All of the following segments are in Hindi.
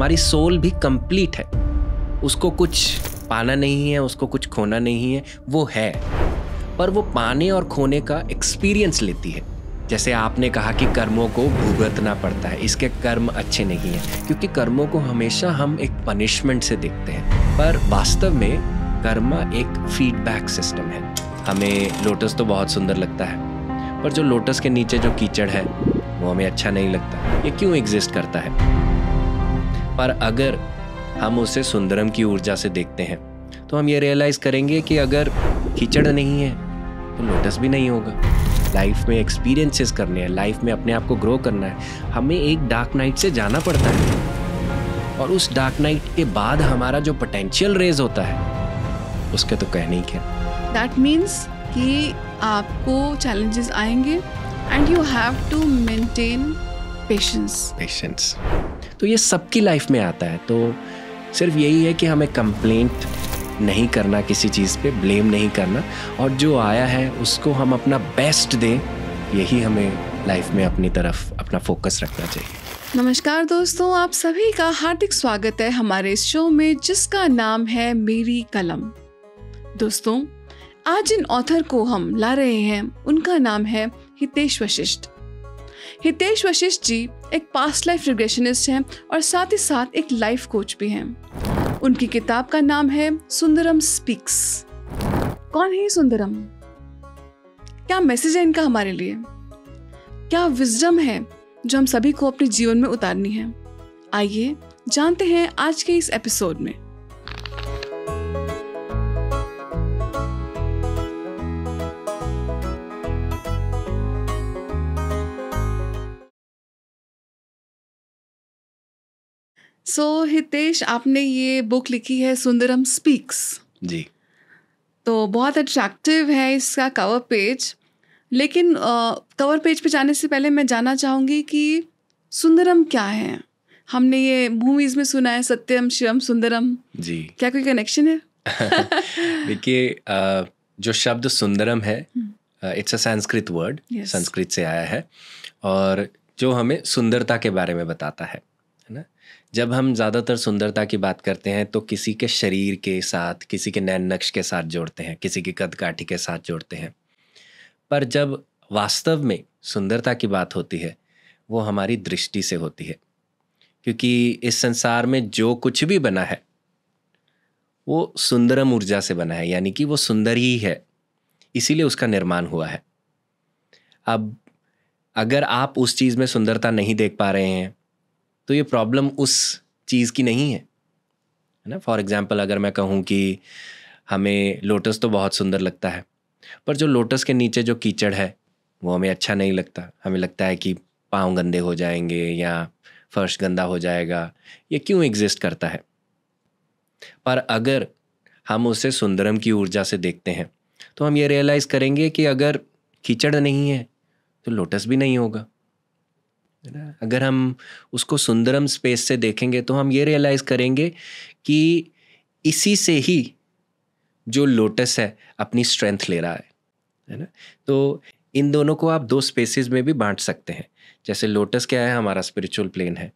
हमारी सोल भी कंप्लीट है उसको कुछ पाना नहीं है उसको कुछ खोना नहीं है वो है पर वो पाने और खोने का एक्सपीरियंस लेती है जैसे आपने कहा कि कर्मों को भुगतना पड़ता है इसके कर्म अच्छे नहीं हैं क्योंकि कर्मों को हमेशा हम एक पनिशमेंट से देखते हैं पर वास्तव में कर्मा एक फीडबैक सिस्टम है हमें लोटस तो बहुत सुंदर लगता है पर जो लोटस के नीचे जो कीचड़ है वो हमें अच्छा नहीं लगता ये क्यों एग्जिस्ट करता है पर अगर हम उसे सुंदरम की ऊर्जा से देखते हैं तो हम ये रियलाइज़ करेंगे कि अगर कीचड़ नहीं है तो लोटस भी नहीं होगा लाइफ में एक्सपीरियंसेस करने हैं लाइफ में अपने आप को ग्रो करना है हमें एक डार्क नाइट से जाना पड़ता है और उस डार्क नाइट के बाद हमारा जो पोटेंशियल रेज होता है उसके तो कहने ही क्या दैट मीन्स कि आपको चैलेंजेस आएंगे and you have to maintain patience patience तो ये सबकी लाइफ में आता है तो सिर्फ यही है कि हमें कंप्लेंट नहीं करना किसी चीज़ पे ब्लेम नहीं करना और जो आया है उसको हम अपना बेस्ट दें यही हमें लाइफ में अपनी तरफ अपना फोकस रखना चाहिए नमस्कार दोस्तों आप सभी का हार्दिक स्वागत है हमारे इस शो में जिसका नाम है मेरी कलम दोस्तों आज इन ऑथर को हम ला रहे हैं उनका नाम है हितेश वशिष्ठ हितेश वशिष्ठ जी एक पास्ट लाइफ रिग्रेशनिस्ट हैं और साथ ही साथ एक लाइफ कोच भी हैं उनकी किताब का नाम है सुंदरम स्पीक्स कौन है सुंदरम क्या मैसेज है इनका हमारे लिए क्या विजडम है जो हम सभी को अपने जीवन में उतारनी है आइए जानते हैं आज के इस एपिसोड में सो so, हितेश आपने ये बुक लिखी है सुंदरम स्पीक्स जी तो बहुत अट्रैक्टिव है इसका कवर पेज लेकिन कवर पेज पे जाने से पहले मैं जानना चाहूँगी कि सुंदरम क्या है हमने ये मूवीज में सुना है सत्यम शिवम सुंदरम जी क्या कोई कनेक्शन है देखिए जो शब्द सुंदरम है it's hmm. A Sanskrit word Sanskrit से आया है और जो हमें सुंदरता के बारे में बताता है जब हम ज़्यादातर सुंदरता की बात करते हैं तो किसी के शरीर के साथ किसी के नैन नक्श के साथ जोड़ते हैं किसी की कद काठी के साथ जोड़ते हैं पर जब वास्तव में सुंदरता की बात होती है वो हमारी दृष्टि से होती है क्योंकि इस संसार में जो कुछ भी बना है वो सुंदरम ऊर्जा से बना है यानी कि वो सुंदर ही है इसीलिए उसका निर्माण हुआ है अब अगर आप उस चीज़ में सुंदरता नहीं देख पा रहे हैं तो ये प्रॉब्लम उस चीज़ की नहीं है है ना फॉर एग्ज़ाम्पल अगर मैं कहूँ कि हमें लोटस तो बहुत सुंदर लगता है पर जो लोटस के नीचे जो कीचड़ है वो हमें अच्छा नहीं लगता हमें लगता है कि पाँव गंदे हो जाएंगे या फर्श गंदा हो जाएगा ये क्यों एग्जिस्ट करता है पर अगर हम उसे सुंदरम की ऊर्जा से देखते हैं तो हम ये रियलाइज़ करेंगे कि अगर कीचड़ नहीं है तो लोटस भी नहीं होगा है ना अगर हम उसको सुंदरम स्पेस से देखेंगे तो हम ये रियलाइज़ करेंगे कि इसी से ही जो लोटस है अपनी स्ट्रेंथ ले रहा है है ना तो इन दोनों को आप दो स्पेसिस में भी बांट सकते हैं जैसे लोटस क्या है हमारा स्पिरिचुअल प्लेन है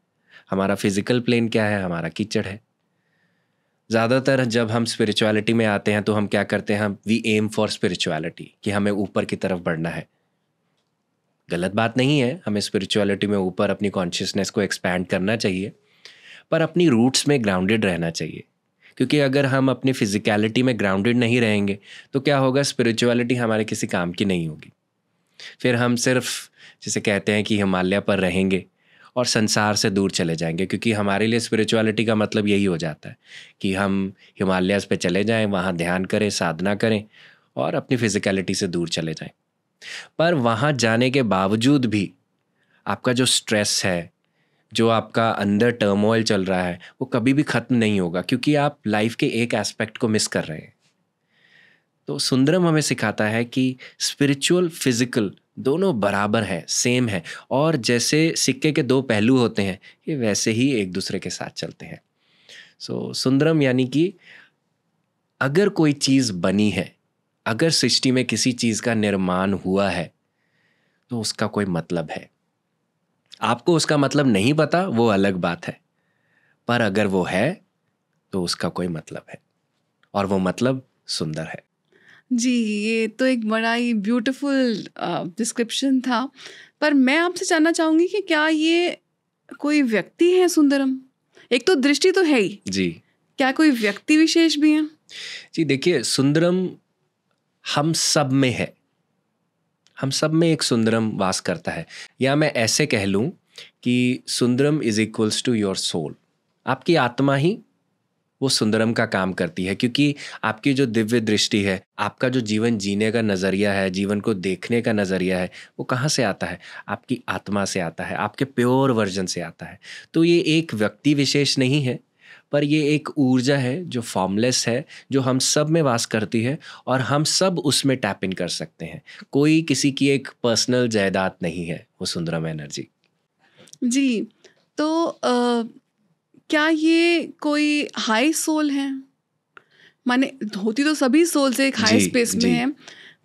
हमारा फिजिकल प्लेन क्या है हमारा कीचड़ है ज़्यादातर जब हम स्पिरिचुअलिटी में आते हैं तो हम क्या करते हैं वी एम फॉर स्पिरिचुअलिटी कि हमें ऊपर की तरफ बढ़ना है गलत बात नहीं है हमें स्पिरिचुअलिटी में ऊपर अपनी कॉन्शियसनेस को एक्सपैंड करना चाहिए पर अपनी रूट्स में ग्राउंडेड रहना चाहिए क्योंकि अगर हम अपनी फिजिकलिटी में ग्राउंडेड नहीं रहेंगे तो क्या होगा स्पिरिचुअलिटी हमारे किसी काम की नहीं होगी फिर हम सिर्फ जिसे कहते हैं कि हिमालय पर रहेंगे और संसार से दूर चले जाएंगे क्योंकि हमारे लिए स्पिरिचुअलिटी का मतलब यही हो जाता है कि हम हिमालयस पे चले जाएं वहाँ ध्यान करें साधना करें और अपनी फिजिकलिटी से दूर चले जाएं पर वहाँ जाने के बावजूद भी आपका जो स्ट्रेस है जो आपका अंदर टर्मोइल चल रहा है वो कभी भी ख़त्म नहीं होगा क्योंकि आप लाइफ के एक एस्पेक्ट को मिस कर रहे हैं तो सुंदरम हमें सिखाता है कि स्पिरिचुअल फिजिकल दोनों बराबर है सेम है और जैसे सिक्के के दो पहलू होते हैं ये वैसे ही एक दूसरे के साथ चलते हैं सो so, सुंदरम यानी कि अगर कोई चीज़ बनी है अगर सृष्टि में किसी चीज़ का निर्माण हुआ है तो उसका कोई मतलब है आपको उसका मतलब नहीं पता वो अलग बात है पर अगर वो है तो उसका कोई मतलब है और वो मतलब सुंदर है जी ये तो एक बड़ा ही ब्यूटीफुल डिस्क्रिप्शन था पर मैं आपसे जानना चाहूंगी कि क्या ये कोई व्यक्ति है सुंदरम एक तो दृष्टि तो है ही जी क्या कोई व्यक्ति विशेष भी है जी देखिए सुंदरम हम सब में है हम सब में एक सुंदरम वास करता है या मैं ऐसे कह लूँ कि Sundaram is equals to your soul आपकी आत्मा ही वो सुंदरम का काम करती है क्योंकि आपकी जो दिव्य दृष्टि है आपका जो जीवन जीने का नज़रिया है जीवन को देखने का नज़रिया है वो कहाँ से आता है आपकी आत्मा से आता है आपके प्योर वर्जन से आता है तो ये एक व्यक्ति विशेष नहीं है पर ये एक ऊर्जा है जो फॉर्मलेस है जो हम सब में वास करती है और हम सब उसमें टैप इन कर सकते हैं कोई किसी की एक पर्सनल जायदाद नहीं है वो सुंदरम एनर्जी जी तो आ, क्या ये कोई हाई सोल है माने होती तो सभी सोल से एक हाई स्पेस में है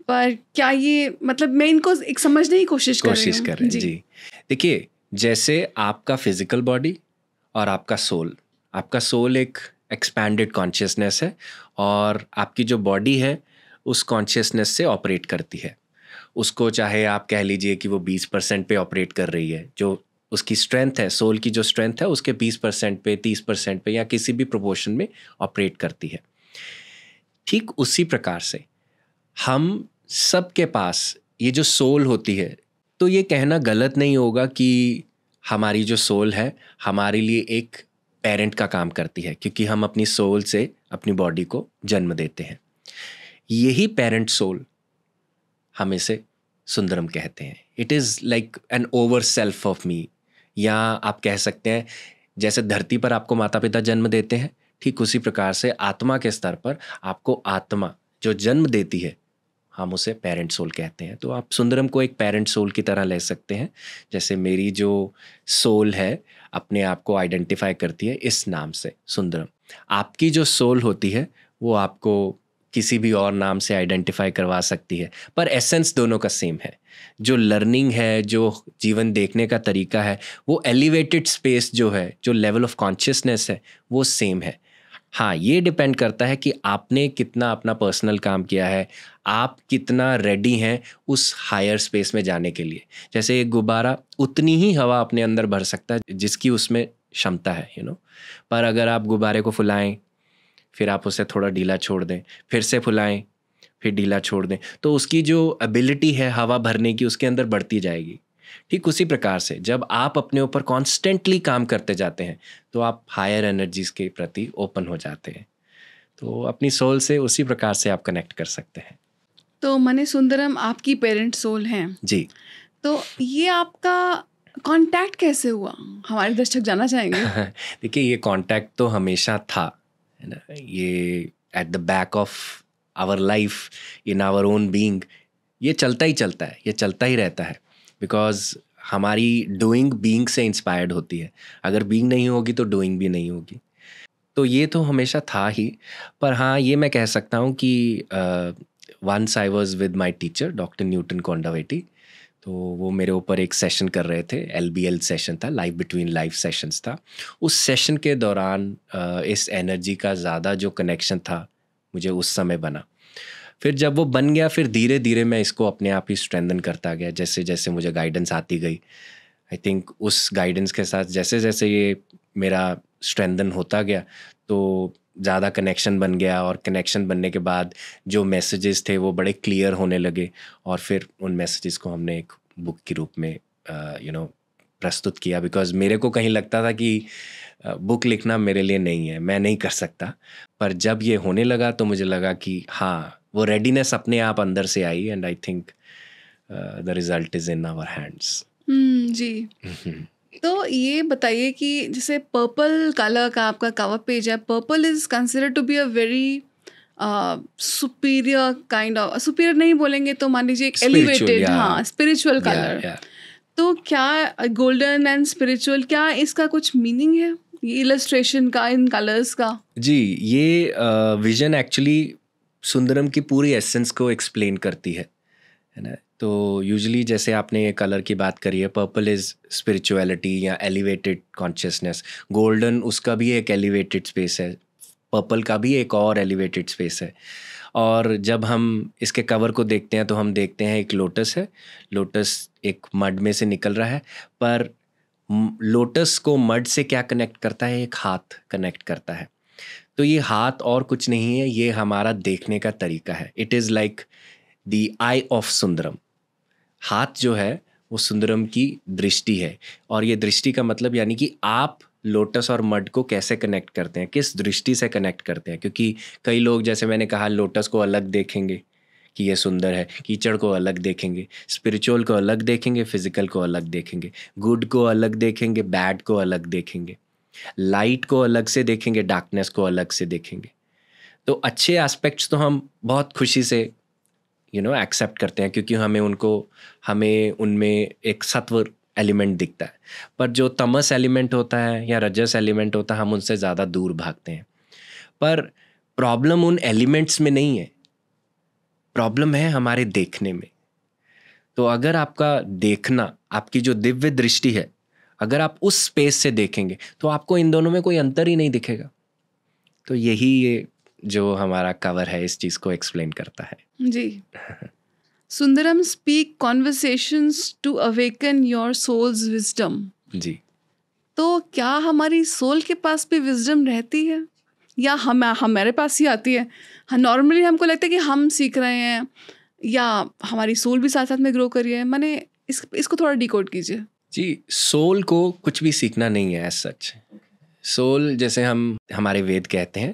पर क्या ये मतलब मैं इनको एक समझने की कोशिश कर कोशिश कर रही जी, जी। देखिए जैसे आपका फिजिकल बॉडी और आपका सोल आपका सोल एक एक्सपैंडेड कॉन्शियसनेस है और आपकी जो बॉडी है उस कॉन्शियसनेस से ऑपरेट करती है उसको चाहे आप कह लीजिए कि वो बीस परसेंट पे ऑपरेट कर रही है जो उसकी स्ट्रेंथ है सोल की जो स्ट्रेंथ है उसके बीस परसेंट पे तीस परसेंट पे या किसी भी प्रोपोर्शन में ऑपरेट करती है ठीक उसी प्रकार से हम सब के पास ये जो सोल होती है तो ये कहना गलत नहीं होगा कि हमारी जो सोल है हमारे लिए एक पेरेंट का काम करती है क्योंकि हम अपनी सोल से अपनी बॉडी को जन्म देते हैं यही पेरेंट सोल हम इसे सुंदरम कहते हैं it is like an over self of me या आप कह सकते हैं जैसे धरती पर आपको माता पिता जन्म देते हैं ठीक उसी प्रकार से आत्मा के स्तर पर आपको आत्मा जो जन्म देती है हम उसे पेरेंट सोल कहते हैं तो आप सुंदरम को एक पेरेंट सोल की तरह ले सकते हैं जैसे मेरी जो सोल है अपने आप को आइडेंटिफाई करती है इस नाम से सुंदरम आपकी जो सोल होती है वो आपको किसी भी और नाम से आइडेंटिफाई करवा सकती है पर एसेंस दोनों का सेम है जो लर्निंग है जो जीवन देखने का तरीका है वो एलिवेटेड स्पेस जो है जो लेवल ऑफ कॉन्शियसनेस है वो सेम है हाँ ये डिपेंड करता है कि आपने कितना अपना पर्सनल काम किया है आप कितना रेडी हैं उस हायर स्पेस में जाने के लिए जैसे एक गुब्बारा उतनी ही हवा अपने अंदर भर सकता है जिसकी उसमें क्षमता है यू you नो know? पर अगर आप गुब्बारे को फुलाएं फिर आप उसे थोड़ा ढीला छोड़ दें फिर से फुलाएं फिर ढीला छोड़ दें तो उसकी जो एबिलिटी है हवा भरने की उसके अंदर बढ़ती जाएगी ठीक उसी प्रकार से जब आप अपने ऊपर कॉन्स्टेंटली काम करते जाते हैं तो आप हायर एनर्जीज के प्रति ओपन हो जाते हैं तो अपनी सोल से उसी प्रकार से आप कनेक्ट कर सकते हैं तो मने सुंदरम आपकी पेरेंट सोल हैं जी तो ये आपका कांटेक्ट कैसे हुआ हमारे दर्शक जाना चाहेंगे देखिए ये कांटेक्ट तो हमेशा था है ना ये at the back of our life in our own being ये चलता ही चलता है ये चलता ही रहता है बिकॉज हमारी डूइंग बींग से इंस्पायर्ड होती है अगर बींग नहीं होगी तो डूइंग भी नहीं होगी तो ये तो हमेशा था ही पर हाँ ये मैं कह सकता हूँ कि once I was with my teacher doctor Newton Kondaveti तो वो मेरे ऊपर एक सेशन कर रहे थे एल सेशन था लाइफ बिटवीन लाइफ सेशंस था उस सेशन के दौरान uh, इस एनर्जी का ज़्यादा जो कनेक्शन था मुझे उस समय बना फिर जब वो बन गया फिर धीरे धीरे मैं इसको अपने आप ही स्ट्रेंदन करता गया जैसे जैसे मुझे गाइडेंस आती गई आई थिंक उस गाइडेंस के साथ जैसे जैसे ये मेरा स्ट्रेंदन होता गया तो ज़्यादा कनेक्शन बन गया और कनेक्शन बनने के बाद जो मैसेजेस थे वो बड़े क्लियर होने लगे और फिर उन मैसेजेस को हमने एक बुक के रूप में यू नो प्रस्तुत किया बिकॉज मेरे को कहीं लगता था कि बुक लिखना मेरे लिए नहीं है मैं नहीं कर सकता पर जब ये होने लगा तो मुझे लगा कि हाँ वो रेडीनेस अपने आप अंदर से I and I think the result is in our hands जी mm-hmm. तो ये बताइए कि जैसे पर्पल कलर का आपका कवर पेज है purple is consider to be a very superior kind of superior नहीं बोलेंगे तो मान लीजिए एक एलिवेटेड हाँ स्पिरिचुअल कलर तो क्या गोल्डन एंड स्पिरिचुअल क्या इसका कुछ मीनिंग है ये इलस्ट्रेशन का इन कलर्स का जी ये विजन uh, एक्चुअली सुंदरम की पूरी एसेंस को एक्सप्लेन करती है है ना तो यूजली जैसे आपने ये कलर की बात करी है पर्पल इज़ स्पिरिचुअलिटी या एलिवेटेड कॉन्शियसनेस गोल्डन उसका भी एक एलिवेटेड स्पेस है पर्पल का भी एक और एलिवेटेड स्पेस है और जब हम इसके कवर को देखते हैं तो हम देखते हैं एक लोटस है लोटस एक मड में से निकल रहा है पर लोटस को मड से क्या कनेक्ट करता है एक हाथ कनेक्ट करता है तो ये हाथ और कुछ नहीं है ये हमारा देखने का तरीका है it is like the eye of Sundaram हाथ जो है वो सुंदरम की दृष्टि है और ये दृष्टि का मतलब यानी कि आप लोटस और मड को कैसे कनेक्ट करते हैं किस दृष्टि से कनेक्ट करते हैं क्योंकि कई लोग जैसे मैंने कहा लोटस को अलग देखेंगे कि ये सुंदर है कीचड़ को अलग देखेंगे स्पिरिचुअल को अलग देखेंगे फिजिकल को अलग देखेंगे गुड को अलग देखेंगे बैड को अलग देखेंगे लाइट को अलग से देखेंगे डार्कनेस को अलग से देखेंगे तो अच्छे एस्पेक्ट्स तो हम बहुत खुशी से यू नो एक्सेप्ट करते हैं क्योंकि हमें उनको हमें उनमें एक सत्व एलिमेंट दिखता है पर जो तमस एलिमेंट होता है या रजस एलिमेंट होता है हम उनसे ज़्यादा दूर भागते हैं पर प्रॉब्लम उन एलिमेंट्स में नहीं है प्रॉब्लम है हमारे देखने में तो अगर आपका देखना आपकी जो दिव्य दृष्टि है अगर आप उस स्पेस से देखेंगे तो आपको इन दोनों में कोई अंतर ही नहीं दिखेगा तो यही ये जो हमारा कवर है इस चीज़ को एक्सप्लेन करता है जी Sundaram speak conversations to awaken your soul's wisdom जी तो क्या हमारी सोल के पास भी विजडम रहती है या हम हमारे पास ही आती है नॉर्मली हमको लगता है कि हम सीख रहे हैं या हमारी सोल भी साथ साथ में ग्रो करिए है मैंने इस इसको थोड़ा डिकोड कीजिए जी सोल को कुछ भी सीखना नहीं है एज सच सोल जैसे हम हमारे वेद कहते हैं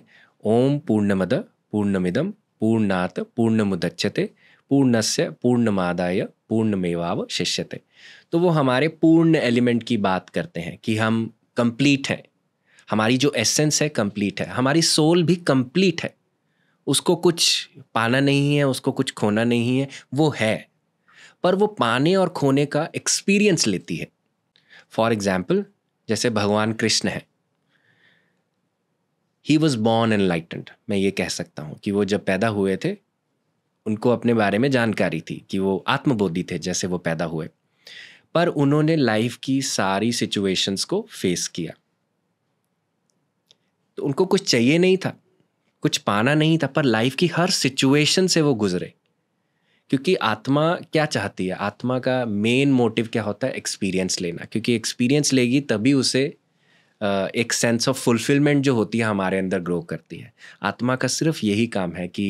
ओम पूर्णमद पूर्णमिदम पूर्णात पूर्णमुदच्यते पूर्णस्य पूर्णमादाय पूर्णमेवाव शिष्यते तो वो हमारे पूर्ण एलिमेंट की बात करते हैं कि हम कंप्लीट हैं हमारी जो एसेंस है कंप्लीट है हमारी सोल भी कंप्लीट है उसको कुछ पाना नहीं है उसको कुछ खोना नहीं है वो है पर वो पाने और खोने का एक्सपीरियंस लेती है फॉर एग्जाम्पल जैसे भगवान कृष्ण है ही वॉज बॉर्न एनलाइटेंड मैं ये कह सकता हूँ कि वो जब पैदा हुए थे उनको अपने बारे में जानकारी थी कि वो आत्मबोधी थे जैसे वो पैदा हुए पर उन्होंने लाइफ की सारी सिचुएशंस को फेस किया तो उनको कुछ चाहिए नहीं था कुछ पाना नहीं था पर लाइफ की हर सिचुएशन से वो गुजरे क्योंकि आत्मा क्या चाहती है आत्मा का मेन मोटिव क्या होता है एक्सपीरियंस लेना क्योंकि एक्सपीरियंस लेगी तभी उसे एक सेंस ऑफ फुलफिलमेंट जो होती है हमारे अंदर ग्रो करती है आत्मा का सिर्फ यही काम है कि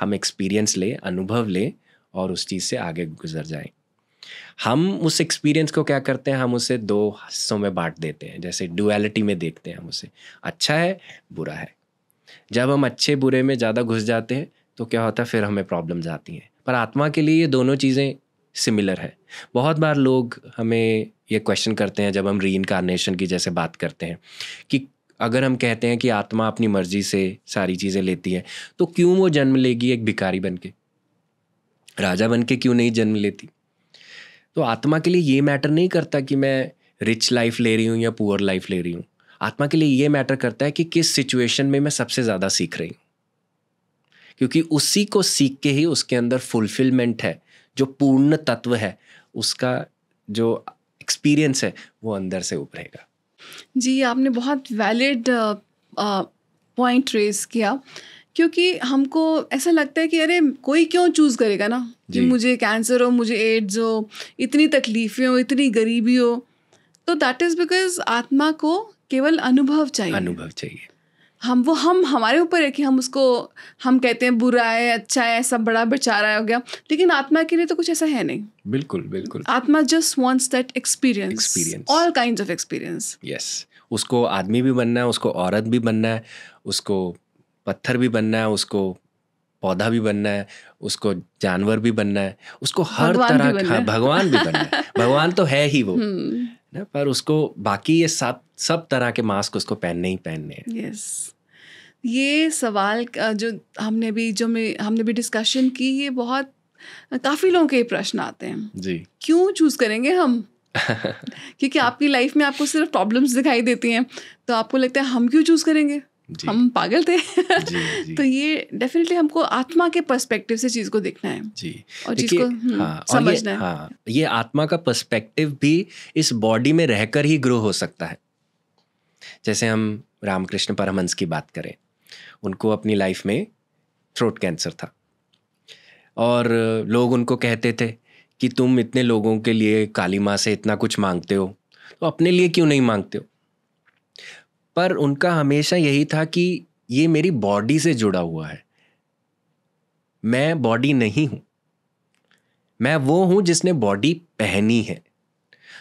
हम एक्सपीरियंस लें अनुभव लें और उस चीज़ से आगे गुजर जाएं हम उस एक्सपीरियंस को क्या करते हैं हम उसे दो हिस्सों में बांट देते हैं जैसे डुअलिटी में देखते हैं हम उसे अच्छा है बुरा है जब हम अच्छे बुरे में ज़्यादा घुस जाते हैं तो क्या होता है फिर हमें प्रॉब्लम्स आती हैं पर आत्मा के लिए ये दोनों चीज़ें सिमिलर है बहुत बार लोग हमें ये क्वेश्चन करते हैं जब हम री इनकारनेशन की जैसे बात करते हैं कि अगर हम कहते हैं कि आत्मा अपनी मर्जी से सारी चीज़ें लेती है तो क्यों वो जन्म लेगी एक भिकारी बन के राजा बन के क्यों नहीं जन्म लेती तो आत्मा के लिए ये मैटर नहीं करता कि मैं रिच लाइफ ले रही हूँ या पुअर लाइफ ले रही हूँ आत्मा के लिए ये मैटर करता है कि किस सिचुएशन में मैं सबसे ज़्यादा सीख रही हूँ क्योंकि उसी को सीख के ही उसके अंदर फुलफिलमेंट है जो पूर्ण तत्व है उसका जो एक्सपीरियंस है वो अंदर से उभरेगा जी आपने बहुत वैलिड पॉइंट रेज किया क्योंकि हमको ऐसा लगता है कि अरे कोई क्यों चूज़ करेगा ना कि मुझे कैंसर हो मुझे एड्स हो इतनी तकलीफ़ें हो इतनी गरीबी हो तो दैट इज़ बिकॉज आत्मा को केवल अनुभव चाहिए अनुभव चाहिए हम वो हम हमारे ऊपर है कि हम उसको हम कहते हैं बुरा है अच्छा है सब बड़ा बेचारा हो गया लेकिन आत्मा के लिए तो कुछ ऐसा है नहीं बिल्कुल बिल्कुल आत्मा just wants that experience experience all kind of experience yes उसको आदमी भी बनना है उसको औरत भी बनना है उसको पत्थर भी बनना है उसको पौधा भी बनना है उसको जानवर भी बनना है उसको हर तरह का भगवान भी बनना है भगवान तो है ही वो हम्म। ना पर उसको बाकी ये सब सब तरह के मास्क उसको पहनने ही पहनने हैं yes. ये सवाल जो हमने भी जो में हमने भी डिस्कशन की ये बहुत काफ़ी लोगों के प्रश्न आते हैं जी क्यों चूज़ करेंगे हम क्योंकि आपकी लाइफ में आपको सिर्फ प्रॉब्लम्स दिखाई देती हैं तो आपको लगता है हम क्यों चूज़ करेंगे हम पागल थे जी, जी. तो ये डेफिनेटली हमको आत्मा के पर्सपेक्टिव से चीज को देखना है जी और चीज को हम्म, हाँ, समझना ये, है हाँ, ये आत्मा का पर्सपेक्टिव भी इस बॉडी में रहकर ही ग्रो हो सकता है जैसे हम रामकृष्ण परमहंस की बात करें उनको अपनी लाइफ में थ्रोट कैंसर था और लोग उनको कहते थे कि तुम इतने लोगों के लिए काली माँ से इतना कुछ मांगते हो तो अपने लिए क्यों नहीं मांगते हो पर उनका हमेशा यही था कि ये मेरी बॉडी से जुड़ा हुआ है मैं बॉडी नहीं हूँ मैं वो हूँ जिसने बॉडी पहनी है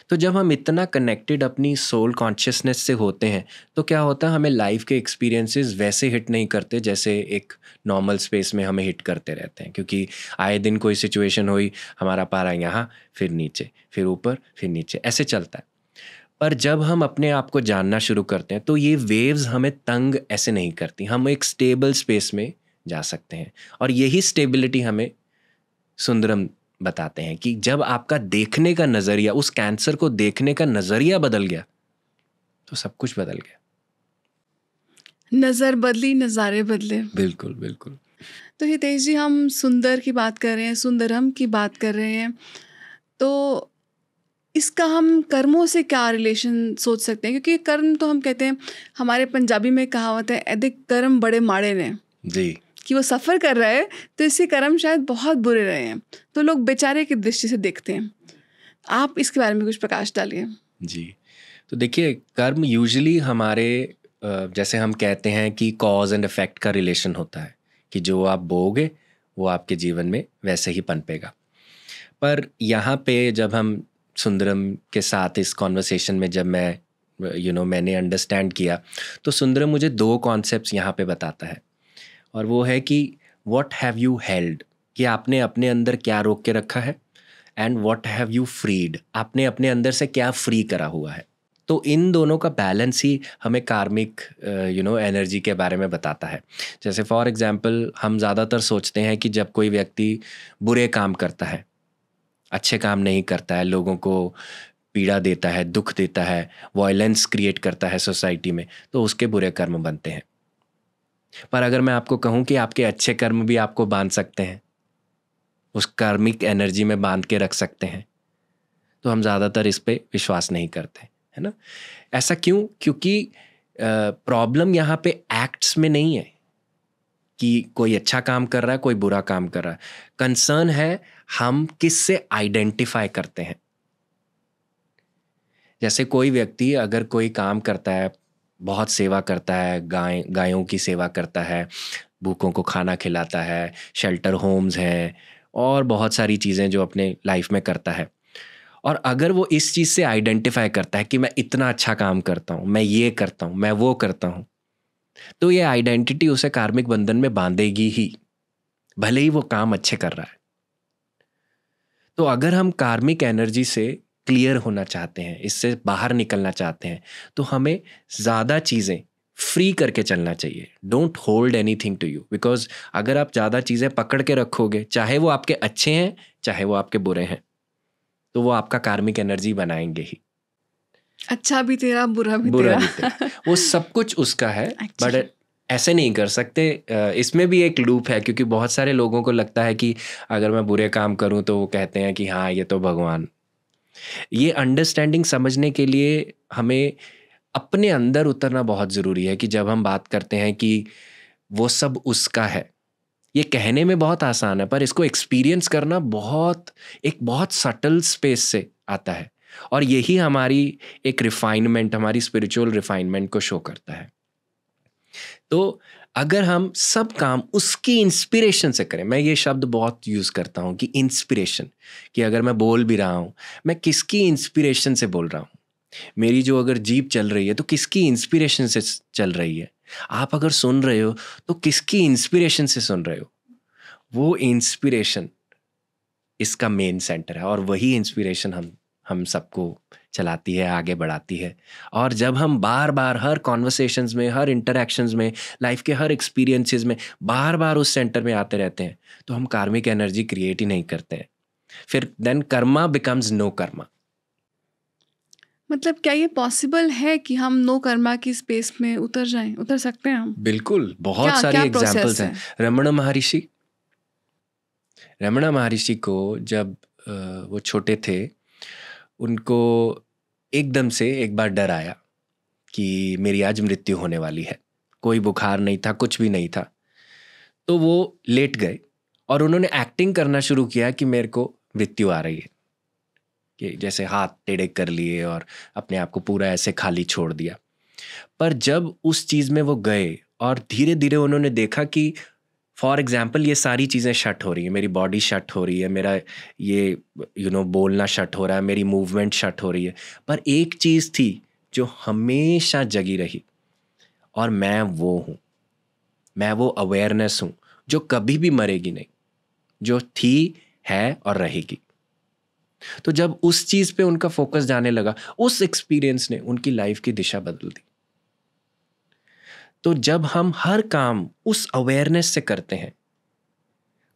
तो जब हम इतना कनेक्टेड अपनी सोल कॉन्शियसनेस से होते हैं तो क्या होता है हमें लाइफ के एक्सपीरियंसेस वैसे हिट नहीं करते जैसे एक नॉर्मल स्पेस में हमें हिट करते रहते हैं क्योंकि आए दिन कोई सिचुएशन हुई हमारा पारा यहाँ फिर नीचे फिर ऊपर फिर नीचे ऐसे चलता है पर जब हम अपने आप को जानना शुरू करते हैं तो ये वेव्स हमें तंग ऐसे नहीं करती हम एक स्टेबल स्पेस में जा सकते हैं और यही स्टेबिलिटी हमें सुंदरम बताते हैं कि जब आपका देखने का नज़रिया उस कैंसर को देखने का नज़रिया बदल गया तो सब कुछ बदल गया नज़र बदली नज़ारे बदले बिल्कुल बिल्कुल तो हितेश जी हम सुंदर की बात कर रहे हैं सुंदरम की बात कर रहे हैं तो इसका हम कर्मों से क्या रिलेशन सोच सकते हैं क्योंकि कर्म तो हम कहते हैं हमारे पंजाबी में कहावत है अधिक कर्म बड़े माड़े ने जी कि वो सफ़र कर रहा है तो इसके कर्म शायद बहुत बुरे रहे हैं तो लोग बेचारे की दृष्टि से देखते हैं आप इसके बारे में कुछ प्रकाश डालिए जी तो देखिए कर्म यूजली हमारे जैसे हम कहते हैं कि कॉज एंड इफेक्ट का रिलेशन होता है कि जो आप बोगे वो आपके जीवन में वैसे ही पनपेगा पर यहाँ पे जब हम सुंदरम के साथ इस कॉन्वर्सेशन में जब मैं यू you नो know, मैंने अंडरस्टैंड किया तो सुंदरम मुझे दो कॉन्सेप्ट्स यहाँ पे बताता है और वो है कि वॉट हैव यू हेल्ड कि आपने अपने अंदर क्या रोक के रखा है and what have you freed आपने अपने अंदर से क्या फ्री करा हुआ है तो इन दोनों का बैलेंस ही हमें कार्मिक यू नो एनर्जी के बारे में बताता है जैसे फॉर एग्ज़ाम्पल हम ज़्यादातर सोचते हैं कि जब कोई व्यक्ति बुरे काम करता है अच्छे काम नहीं करता है लोगों को पीड़ा देता है दुख देता है वॉयलेंस क्रिएट करता है सोसाइटी में तो उसके बुरे कर्म बनते हैं पर अगर मैं आपको कहूँ कि आपके अच्छे कर्म भी आपको बांध सकते हैं उस कर्मिक एनर्जी में बांध के रख सकते हैं तो हम ज़्यादातर इस पर विश्वास नहीं करते है ना ऐसा क्यों क्योंकि प्रॉब्लम यहाँ पे एक्ट्स में नहीं है कि कोई अच्छा काम कर रहा है कोई बुरा काम कर रहा है कंसर्न है हम किस से आइडेंटिफाई करते हैं जैसे कोई व्यक्ति अगर कोई काम करता है बहुत सेवा करता है गाय गायों की सेवा करता है भूखों को खाना खिलाता है शेल्टर होम्स हैं और बहुत सारी चीज़ें जो अपने लाइफ में करता है और अगर वो इस चीज़ से आइडेंटिफाई करता है कि मैं इतना अच्छा काम करता हूँ मैं ये करता हूँ मैं वो करता हूँ तो ये आइडेंटिटी उसे कार्मिक बंधन में बांधेगी ही भले ही वो काम अच्छे कर रहा है तो अगर हम कार्मिक एनर्जी से क्लियर होना चाहते हैं इससे बाहर निकलना चाहते हैं तो हमें ज़्यादा चीज़ें फ्री करके चलना चाहिए don't hold anything to you because अगर आप ज़्यादा चीज़ें पकड़ के रखोगे चाहे वो आपके अच्छे हैं चाहे वो आपके बुरे हैं तो वो आपका कार्मिक एनर्जी बनाएंगे ही अच्छा भी तेरा बुरा भी बुरा तेरा, भी तेरा। वो सब कुछ उसका है बट अच्छा। ऐसे नहीं कर सकते इसमें भी एक लूप है क्योंकि बहुत सारे लोगों को लगता है कि अगर मैं बुरे काम करूं तो वो कहते हैं कि हाँ ये तो भगवान ये अंडरस्टैंडिंग समझने के लिए हमें अपने अंदर उतरना बहुत ज़रूरी है कि जब हम बात करते हैं कि वो सब उसका है ये कहने में बहुत आसान है पर इसको एक्सपीरियंस करना बहुत एक बहुत सटल स्पेस से आता है और यही हमारी एक रिफाइनमेंट हमारी स्पिरिचुअल रिफाइनमेंट को शो करता है तो अगर हम सब काम उसकी इंस्पिरेशन से करें मैं ये शब्द बहुत यूज़ करता हूँ कि इंस्पिरेशन कि अगर मैं बोल भी रहा हूँ मैं किसकी इंस्पिरेशन से बोल रहा हूँ मेरी जो अगर जीप चल रही है तो किसकी इंस्पिरेशन से चल रही है आप अगर सुन रहे हो तो किसकी इंस्पिरेशन से सुन रहे हो वो इंस्पिरेशन इसका मेन सेंटर है और वही इंस्पिरेशन हम हम सबको चलाती है आगे बढ़ाती है और जब हम बार बार हर कॉन्वर्सेशंस में हर इंटरेक्शंस में लाइफ के हर एक्सपीरियंसेस में बार बार उस सेंटर में आते रहते हैं तो हम कार्मिक एनर्जी क्रिएट ही नहीं करते हैं फिर then karma becomes no karma मतलब क्या ये पॉसिबल है कि हम नो कर्मा की स्पेस में उतर जाएं उतर सकते हैं हम बिल्कुल बहुत सारे सारी एग्जाम्पल्स हैं रमण महर्षि रमणा महर्षि को जब वो छोटे थे उनको एकदम से एक बार डर आया कि मेरी आज मृत्यु होने वाली है कोई बुखार नहीं था कुछ भी नहीं था तो वो लेट गए और उन्होंने एक्टिंग करना शुरू किया कि मेरे को मृत्यु आ रही है कि जैसे हाथ टेढ़े कर लिए और अपने आप को पूरा ऐसे खाली छोड़ दिया पर जब उस चीज़ में वो गए और धीरे धीरे उन्होंने देखा कि फॉर एग्ज़ाम्पल ये सारी चीज़ें शट हो रही हैं मेरी बॉडी शट हो रही है मेरा ये यू you नो know, बोलना शट हो रहा है मेरी मूवमेंट शट हो रही है पर एक चीज़ थी जो हमेशा जगी रही और मैं वो हूँ मैं वो अवेयरनेस हूँ जो कभी भी मरेगी नहीं जो थी है और रहेगी तो जब उस चीज़ पे उनका फोकस जाने लगा उस एक्सपीरियंस ने उनकी लाइफ की दिशा बदल दी तो जब हम हर काम उस अवेयरनेस से करते हैं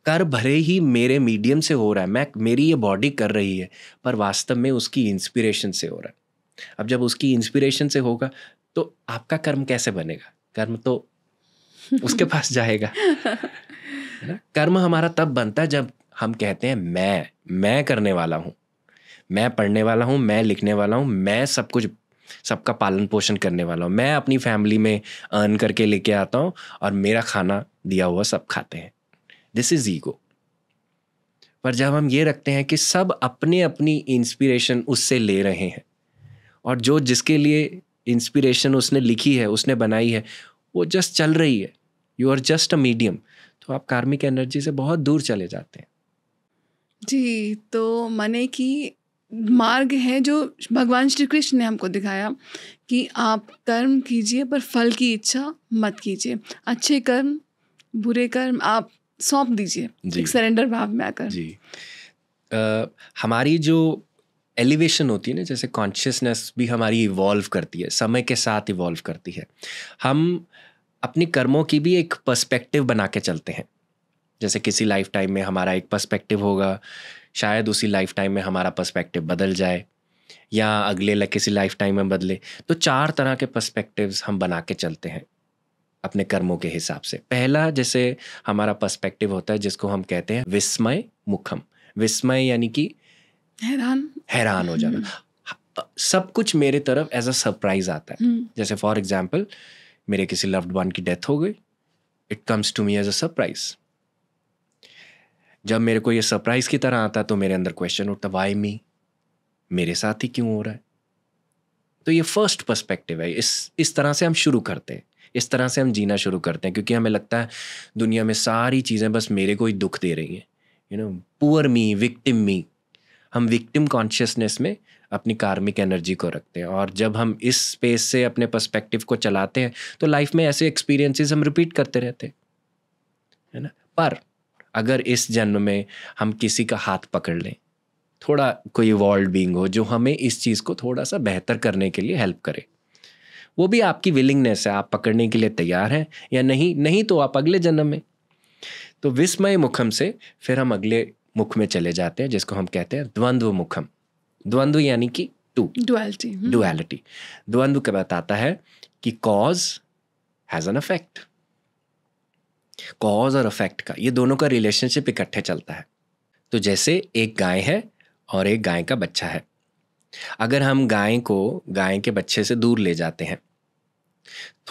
कर भरे ही मेरे मीडियम से हो रहा है मैं मेरी ये बॉडी कर रही है पर वास्तव में उसकी इंस्पिरेशन से हो रहा है अब जब उसकी इंस्पिरेशन से होगा तो आपका कर्म कैसे बनेगा कर्म तो उसके पास जाएगा कर्म हमारा तब बनता है जब हम कहते हैं मैं मैं करने वाला हूं मैं पढ़ने वाला हूं मैं लिखने वाला हूं मैं सब कुछ सबका पालन पोषण करने वाला हूँ मैं अपनी फैमिली में अर्न करके लेके आता हूँ और मेरा खाना दिया हुआ सब खाते हैं दिस इज़ ईगो पर जब हम ये रखते हैं कि सब अपने अपनी इंस्पिरेशन उससे ले रहे हैं और जो जिसके लिए इंस्पिरेशन उसने लिखी है उसने बनाई है वो जस्ट चल रही है you are just a medium तो आप कार्मिक एनर्जी से बहुत दूर चले जाते हैं जी तो मने की मार्ग है जो भगवान श्री कृष्ण ने हमको दिखाया कि आप कर्म कीजिए पर फल की इच्छा मत कीजिए अच्छे कर्म बुरे कर्म आप सौंप दीजिए एक सरेंडर भाव में आकर जी आ, हमारी जो एलिवेशन होती है ना जैसे कॉन्शियसनेस भी हमारी इवॉल्व करती है समय के साथ इवॉल्व करती है हम अपने कर्मों की भी एक पर्सपेक्टिव बना के चलते हैं जैसे किसी लाइफ टाइम में हमारा एक पर्सपेक्टिव होगा शायद उसी लाइफ टाइम में हमारा पर्सपेक्टिव बदल जाए या अगले किसी लाइफ टाइम में बदले तो चार तरह के पर्सपेक्टिव्स हम बना के चलते हैं अपने कर्मों के हिसाब से पहला जैसे हमारा पर्सपेक्टिव होता है जिसको हम कहते हैं विस्मय मुखम विस्मय यानी कि हैरान हैरान हो जाना हम्म। सब कुछ मेरे तरफ एज अ सरप्राइज आता है हम्म। जैसे फॉर एग्जाम्पल मेरे किसी लव्ड वन की डेथ हो गई it comes to me as a surprise जब मेरे को ये सरप्राइज की तरह आता तो मेरे अंदर क्वेश्चन उठता वाई मी मेरे साथ ही क्यों हो रहा है तो ये फर्स्ट पर्सपेक्टिव है इस इस तरह से हम शुरू करते हैं इस तरह से हम जीना शुरू करते हैं क्योंकि हमें लगता है दुनिया में सारी चीज़ें बस मेरे को ही दुख दे रही हैं you know poor me victim me हम विक्टिम कॉन्शियसनेस में अपनी कार्मिक एनर्जी को रखते हैं और जब हम इस स्पेस से अपने पर्सपेक्टिव को चलाते हैं तो लाइफ में ऐसे एक्सपीरियंसेस हम रिपीट करते रहते हैं है ना पर अगर इस जन्म में हम किसी का हाथ पकड़ लें थोड़ा कोई इवॉल्व बींग हो जो हमें इस चीज़ को थोड़ा सा बेहतर करने के लिए हेल्प करे वो भी आपकी विलिंगनेस है आप पकड़ने के लिए तैयार हैं या नहीं नहीं तो आप अगले जन्म में तो विस्मय मुखम से फिर हम अगले मुख में चले जाते हैं जिसको हम कहते हैं द्वंद्व मुखम द्वंद्व यानी कि टू डुअलिटी डुअलिटी हम्म। द्वंद्व का बताता है कि cause has an affect cause और अफेक्ट का ये दोनों का रिलेशनशिप इकट्ठे चलता है तो जैसे एक गाय है और एक गाय का बच्चा है अगर हम गाय को गाय के बच्चे से दूर ले जाते हैं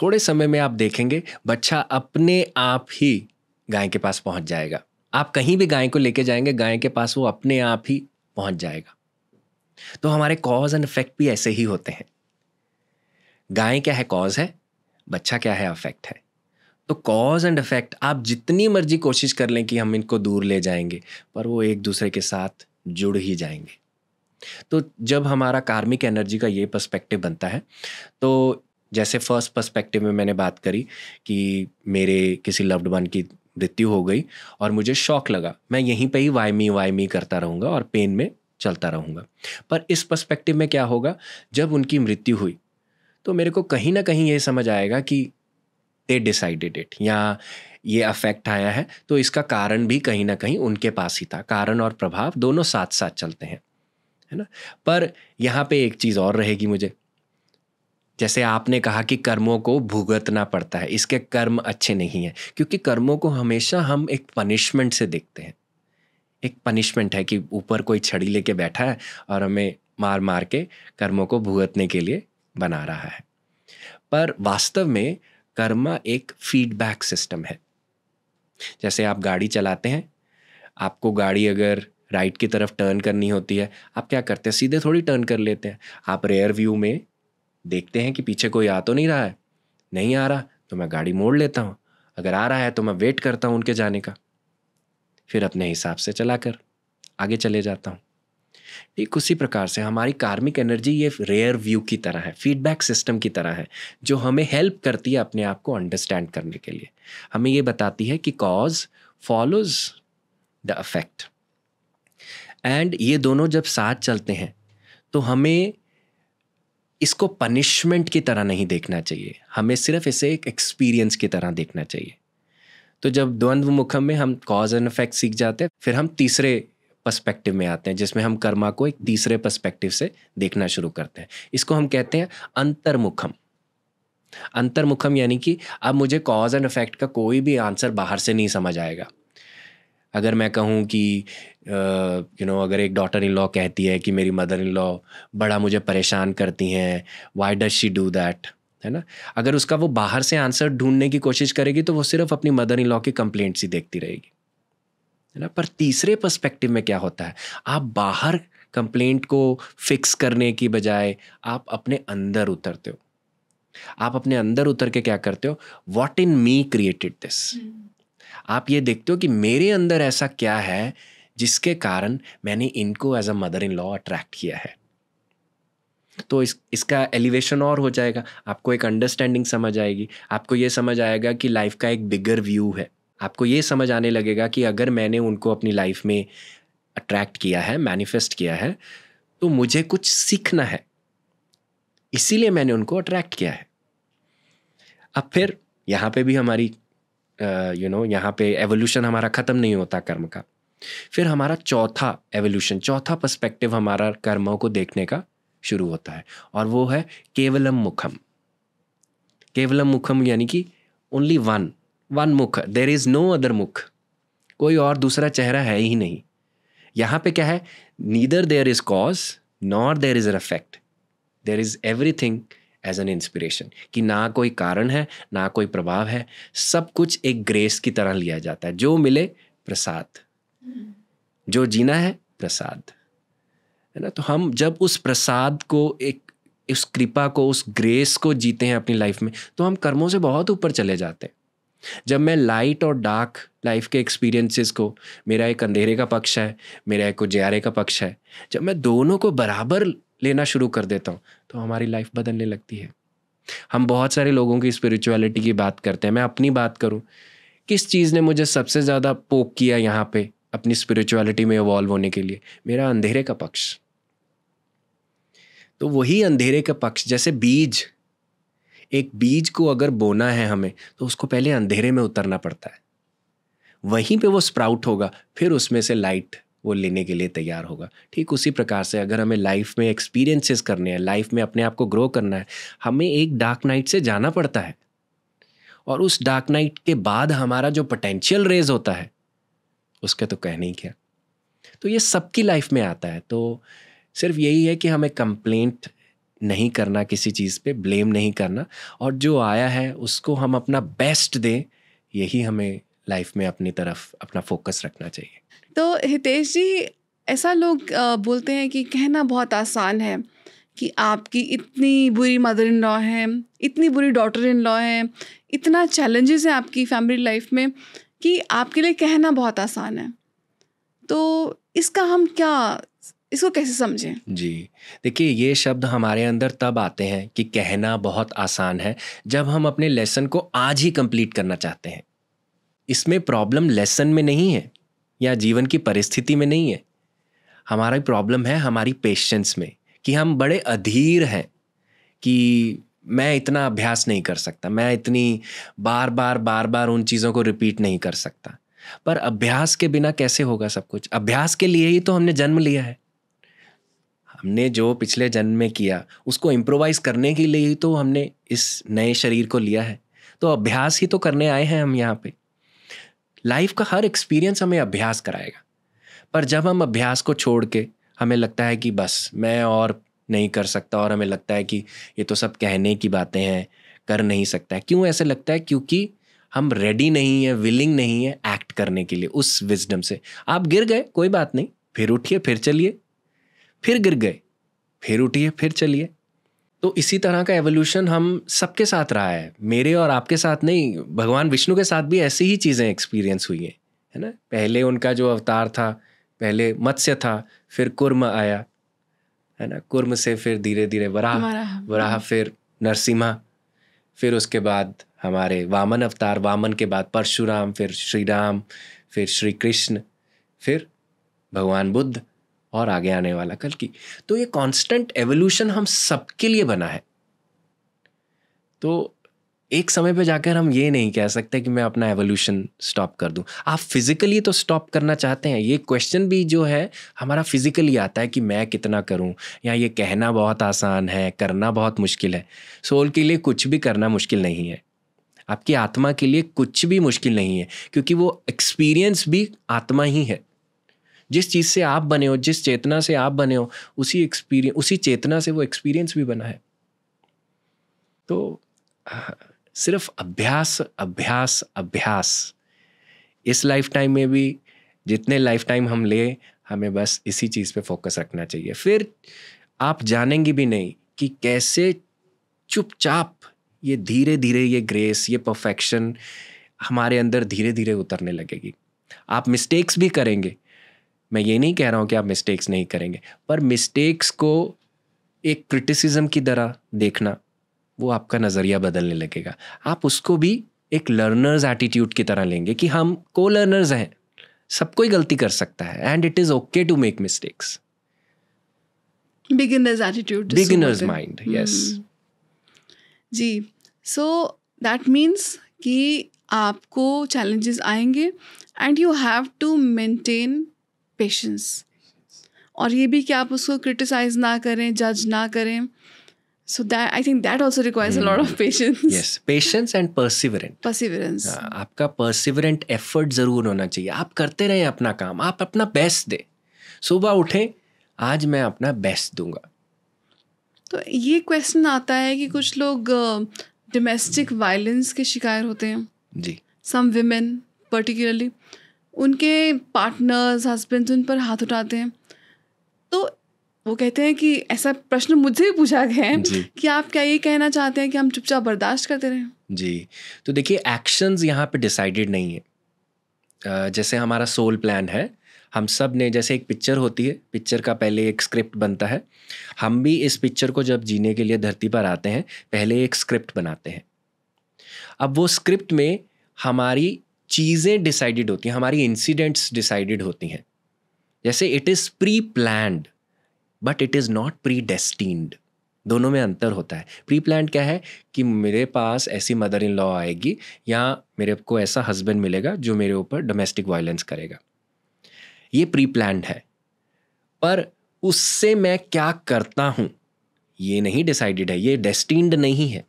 थोड़े समय में आप देखेंगे बच्चा अपने आप ही गाय के पास पहुंच जाएगा आप कहीं भी गाय को लेके जाएंगे गाय के पास वो अपने आप ही पहुंच जाएगा तो हमारे कॉज एंड इफेक्ट भी ऐसे ही होते हैं गाय क्या है कॉज है बच्चा क्या है अफेक्ट है तो कॉज एंड इफेक्ट आप जितनी मर्जी कोशिश कर लें कि हम इनको दूर ले जाएंगे पर वो एक दूसरे के साथ जुड़ ही जाएंगे तो जब हमारा कार्मिक एनर्जी का ये पर्सपेक्टिव बनता है तो जैसे फर्स्ट पर्सपेक्टिव में मैंने बात करी कि मेरे किसी लव्ड वन की मृत्यु हो गई और मुझे शौक लगा मैं यहीं पर ही वायमी वायमी करता रहूँगा और पेन में चलता रहूँगा पर इस पर्सपेक्टिव में क्या होगा जब उनकी मृत्यु हुई तो मेरे को कहीं ना कहीं ये समझ आएगा कि दे डिसाइडेड इट यहाँ ये अफेक्ट आया है तो इसका कारण भी कहीं ना कहीं उनके पास ही था कारण और प्रभाव दोनों साथ साथ चलते हैं है ना पर यहाँ पे एक चीज़ और रहेगी मुझे जैसे आपने कहा कि कर्मों को भुगतना पड़ता है इसके कर्म अच्छे नहीं हैं क्योंकि कर्मों को हमेशा हम एक पनिशमेंट से देखते हैं एक पनिशमेंट है कि ऊपर कोई छड़ी लेके बैठा है और हमें मार मार के कर्मों को भुगतने के लिए बना रहा है पर वास्तव में कर्मा एक फीडबैक सिस्टम है जैसे आप गाड़ी चलाते हैं आपको गाड़ी अगर राइट की तरफ टर्न करनी होती है आप क्या करते हैं सीधे थोड़ी टर्न कर लेते हैं आप रेयर व्यू में देखते हैं कि पीछे कोई आ तो नहीं रहा है नहीं आ रहा तो मैं गाड़ी मोड़ लेता हूँ अगर आ रहा है तो मैं वेट करता हूँ उनके जाने का फिर अपने हिसाब से चला कर आगे चले जाता हूँ ठीक उसी प्रकार से हमारी कार्मिक एनर्जी ये रेयर व्यू की तरह है फीडबैक सिस्टम की तरह है जो हमें हेल्प करती है अपने आप को अंडरस्टैंड करने के लिए हमें ये बताती है कि cause follows the affect and ये दोनों जब साथ चलते हैं तो हमें इसको पनिशमेंट की तरह नहीं देखना चाहिए हमें सिर्फ इसे एक एक्सपीरियंस की तरह देखना चाहिए तो जब द्वंद्व मुखम में हम कॉज एंड इफेक्ट सीख जाते हैं फिर हम तीसरे पर्सपेक्टिव में आते हैं जिसमें हम कर्मा को एक तीसरे पर्सपेक्टिव से देखना शुरू करते हैं इसको हम कहते हैं अंतर्मुखम अंतर्मुखम यानी कि अब मुझे कॉज एंड इफेक्ट का कोई भी आंसर बाहर से नहीं समझ आएगा अगर मैं कहूँ कि यू नो अगर एक डॉटर इन लॉ कहती है कि मेरी मदर इन लॉ बड़ा मुझे परेशान करती हैं why does she do that है ना अगर उसका वो बाहर से आंसर ढूंढने की कोशिश करेगी तो वो सिर्फ अपनी मदर इन लॉ की कंप्लेंट्स ही देखती रहेगी है ना पर तीसरे पर्सपेक्टिव में क्या होता है आप बाहर कंप्लेंट को फिक्स करने की बजाय आप अपने अंदर उतरते हो आप अपने अंदर उतर के क्या करते हो what in me created this आप ये देखते हो कि मेरे अंदर ऐसा क्या है जिसके कारण मैंने इनको as a mother in law attract किया है तो इस इसका एलिवेशन और हो जाएगा आपको एक अंडरस्टैंडिंग समझ आएगी आपको ये समझ आएगा कि लाइफ का एक बिगर व्यू है आपको ये समझ आने लगेगा कि अगर मैंने उनको अपनी लाइफ में अट्रैक्ट किया है मैनिफेस्ट किया है तो मुझे कुछ सीखना है इसीलिए मैंने उनको अट्रैक्ट किया है अब फिर यहाँ पे भी हमारी यू नो यहाँ पे एवोल्यूशन हमारा ख़त्म नहीं होता कर्म का फिर हमारा चौथा एवोल्यूशन चौथा पर्सपेक्टिव हमारा कर्मों को देखने का शुरू होता है और वो है केवलम मुखम केवलम मुखम यानी कि ओनली वन वन मुख देर इज नो अदर मुख कोई और दूसरा चेहरा है ही नहीं यहाँ पे क्या है neither there is cause nor there is a effect there is everything as an inspiration कि ना कोई कारण है ना कोई प्रभाव है सब कुछ एक ग्रेस की तरह लिया जाता है जो मिले प्रसाद जो जीना है प्रसाद है ना तो हम जब उस प्रसाद को एक उस कृपा को उस ग्रेस को जीते हैं अपनी लाइफ में तो हम कर्मों से बहुत ऊपर चले जाते हैं जब मैं लाइट और डार्क लाइफ के एक्सपीरियंसेस को मेरा एक अंधेरे का पक्ष है मेरा एक उजारे का पक्ष है जब मैं दोनों को बराबर लेना शुरू कर देता हूँ तो हमारी लाइफ बदलने लगती है हम बहुत सारे लोगों की स्पिरिचुअलिटी की बात करते हैं मैं अपनी बात करूँ किस चीज़ ने मुझे सबसे ज़्यादा पोक किया यहाँ पे अपनी स्पिरिचुअलिटी में इवॉल्व होने के लिए मेरा अंधेरे का पक्ष तो वही अंधेरे का पक्ष जैसे बीज एक बीज को अगर बोना है हमें तो उसको पहले अंधेरे में उतरना पड़ता है वहीं पे वो स्प्राउट होगा फिर उसमें से लाइट वो लेने के लिए तैयार होगा ठीक उसी प्रकार से अगर हमें लाइफ में एक्सपीरियंसेस करने हैं लाइफ में अपने आप को ग्रो करना है हमें एक डार्क नाइट से जाना पड़ता है और उस डार्क नाइट के बाद हमारा जो पोटेंशियल रेज होता है उसके तो कहने ही क्या तो ये सबकी लाइफ में आता है तो सिर्फ यही है कि हमें कंप्लेंट नहीं करना किसी चीज़ पे ब्लेम नहीं करना और जो आया है उसको हम अपना बेस्ट दें यही हमें लाइफ में अपनी तरफ अपना फोकस रखना चाहिए तो हितेश जी ऐसा लोग बोलते हैं कि कहना बहुत आसान है कि आपकी इतनी बुरी मदर इन लॉ है इतनी बुरी डॉटर इन लॉ है इतना चैलेंजेस है आपकी फैमिली लाइफ में कि आपके लिए कहना बहुत आसान है तो इसका हम क्या इसको कैसे समझें जी देखिए ये शब्द हमारे अंदर तब आते हैं कि कहना बहुत आसान है जब हम अपने लेसन को आज ही कंप्लीट करना चाहते हैं इसमें प्रॉब्लम लेसन में नहीं है या जीवन की परिस्थिति में नहीं है हमारा प्रॉब्लम है हमारी पेशेंस में कि हम बड़े अधीर हैं कि मैं इतना अभ्यास नहीं कर सकता मैं इतनी बार बार बार बार उन चीज़ों को रिपीट नहीं कर सकता पर अभ्यास के बिना कैसे होगा सब कुछ अभ्यास के लिए ही तो हमने जन्म लिया है हमने जो पिछले जन्म में किया उसको इम्प्रोवाइज़ करने के लिए ही तो हमने इस नए शरीर को लिया है तो अभ्यास ही तो करने आए हैं हम यहाँ पे लाइफ का हर एक्सपीरियंस हमें अभ्यास कराएगा पर जब हम अभ्यास को छोड़ के हमें लगता है कि बस मैं और नहीं कर सकता और हमें लगता है कि ये तो सब कहने की बातें हैं कर नहीं सकता है क्यों ऐसे लगता है क्योंकि हम रेडी नहीं है विलिंग नहीं है एक्ट करने के लिए उस विजडम से आप गिर गए कोई बात नहीं फिर उठिए फिर चलिए फिर गिर गए फिर उठिए फिर चलिए तो इसी तरह का एवोल्यूशन हम सबके साथ रहा है मेरे और आपके साथ नहीं भगवान विष्णु के साथ भी ऐसी ही चीज़ें एक्सपीरियंस हुई हैं है ना पहले उनका जो अवतार था पहले मत्स्य था फिर कुर्म आया है ना कुर्म से फिर धीरे धीरे वराह हाँ। वराह फिर नरसिम्हा फिर उसके बाद हमारे वामन अवतार वामन के बाद परशुराम फिर श्री राम फिर श्री कृष्ण फिर भगवान बुद्ध और आगे आने वाला कल की तो ये कांस्टेंट एवोल्यूशन हम सबके लिए बना है तो एक समय पे जाकर हम ये नहीं कह सकते कि मैं अपना एवोल्यूशन स्टॉप कर दूं आप फिज़िकली तो स्टॉप करना चाहते हैं ये क्वेश्चन भी जो है हमारा फिज़िकली आता है कि मैं कितना करूं या ये कहना बहुत आसान है करना बहुत मुश्किल है सोल के लिए कुछ भी करना मुश्किल नहीं है आपकी आत्मा के लिए कुछ भी मुश्किल नहीं है क्योंकि वो एक्सपीरियंस भी आत्मा ही है जिस चीज़ से आप बने हो जिस चेतना से आप बने हो उसी एक्सपीरियंस उसी चेतना से वो एक्सपीरियंस भी बना है तो सिर्फ अभ्यास अभ्यास अभ्यास इस लाइफ टाइम में भी जितने लाइफ टाइम हम ले हमें बस इसी चीज़ पे फोकस रखना चाहिए फिर आप जानेंगे भी नहीं कि कैसे चुपचाप ये धीरे धीरे ये ग्रेस ये परफेक्शन हमारे अंदर धीरे धीरे उतरने लगेगी आप मिस्टेक्स भी करेंगे मैं ये नहीं कह रहा हूँ कि आप मिस्टेक्स नहीं करेंगे पर मिस्टेक्स को एक क्रिटिसिज्म की तरह देखना वो आपका नज़रिया बदलने लगेगा आप उसको भी एक लर्नर्स एटीट्यूड की तरह लेंगे कि हम को लर्नर्स हैं सब कोई गलती कर सकता है and it is okay to make mistakes beginners attitude beginners mind yes जी सो दैट मीन्स कि आपको चैलेंजेस आएंगे and you have to maintain patience और ये भी कि आप उसको क्रिटिसाइज ना करें जज ना करें so that I think that also requires a lot of patience yes patience and and perseverant आपका perseverant एफर्ट जरूर होना चाहिए आप करते रहें अपना काम आप अपना बेस्ट दें सुबह उठें आज मैं अपना बेस्ट दूंगा तो ये क्वेश्चन आता है कि कुछ लोग डोमेस्टिक वायलेंस के शिकार होते हैं जी सम विमेन पर्टिकुलरली उनके पार्टनर्स हस्बैंड उन पर हाथ उठाते हैं तो वो कहते हैं कि ऐसा प्रश्न मुझे भी पूछा गया है कि आप क्या ये कहना चाहते हैं कि हम चुपचाप बर्दाश्त करते रहें जी तो देखिए एक्शंस यहाँ पे डिसाइडेड नहीं है जैसे हमारा सोल प्लान है हम सब ने जैसे एक पिक्चर होती है पिक्चर का पहले एक स्क्रिप्ट बनता है हम भी इस पिक्चर को जब जीने के लिए धरती पर आते हैं पहले एक स्क्रिप्ट बनाते हैं अब वो स्क्रिप्ट में हमारी चीज़ें डिसाइडेड होती हैं हमारी इंसिडेंट्स डिसाइडेड होती हैं जैसे it is preplanned but it is not predestined दोनों में अंतर होता है प्री प्लान क्या है कि मेरे पास ऐसी मदर इन लॉ आएगी या मेरे को ऐसा हस्बैंड मिलेगा जो मेरे ऊपर डोमेस्टिक वायलेंस करेगा ये प्री प्लान है पर उससे मैं क्या करता हूँ ये नहीं डिसाइडेड है ये डेस्टिन्ड नहीं है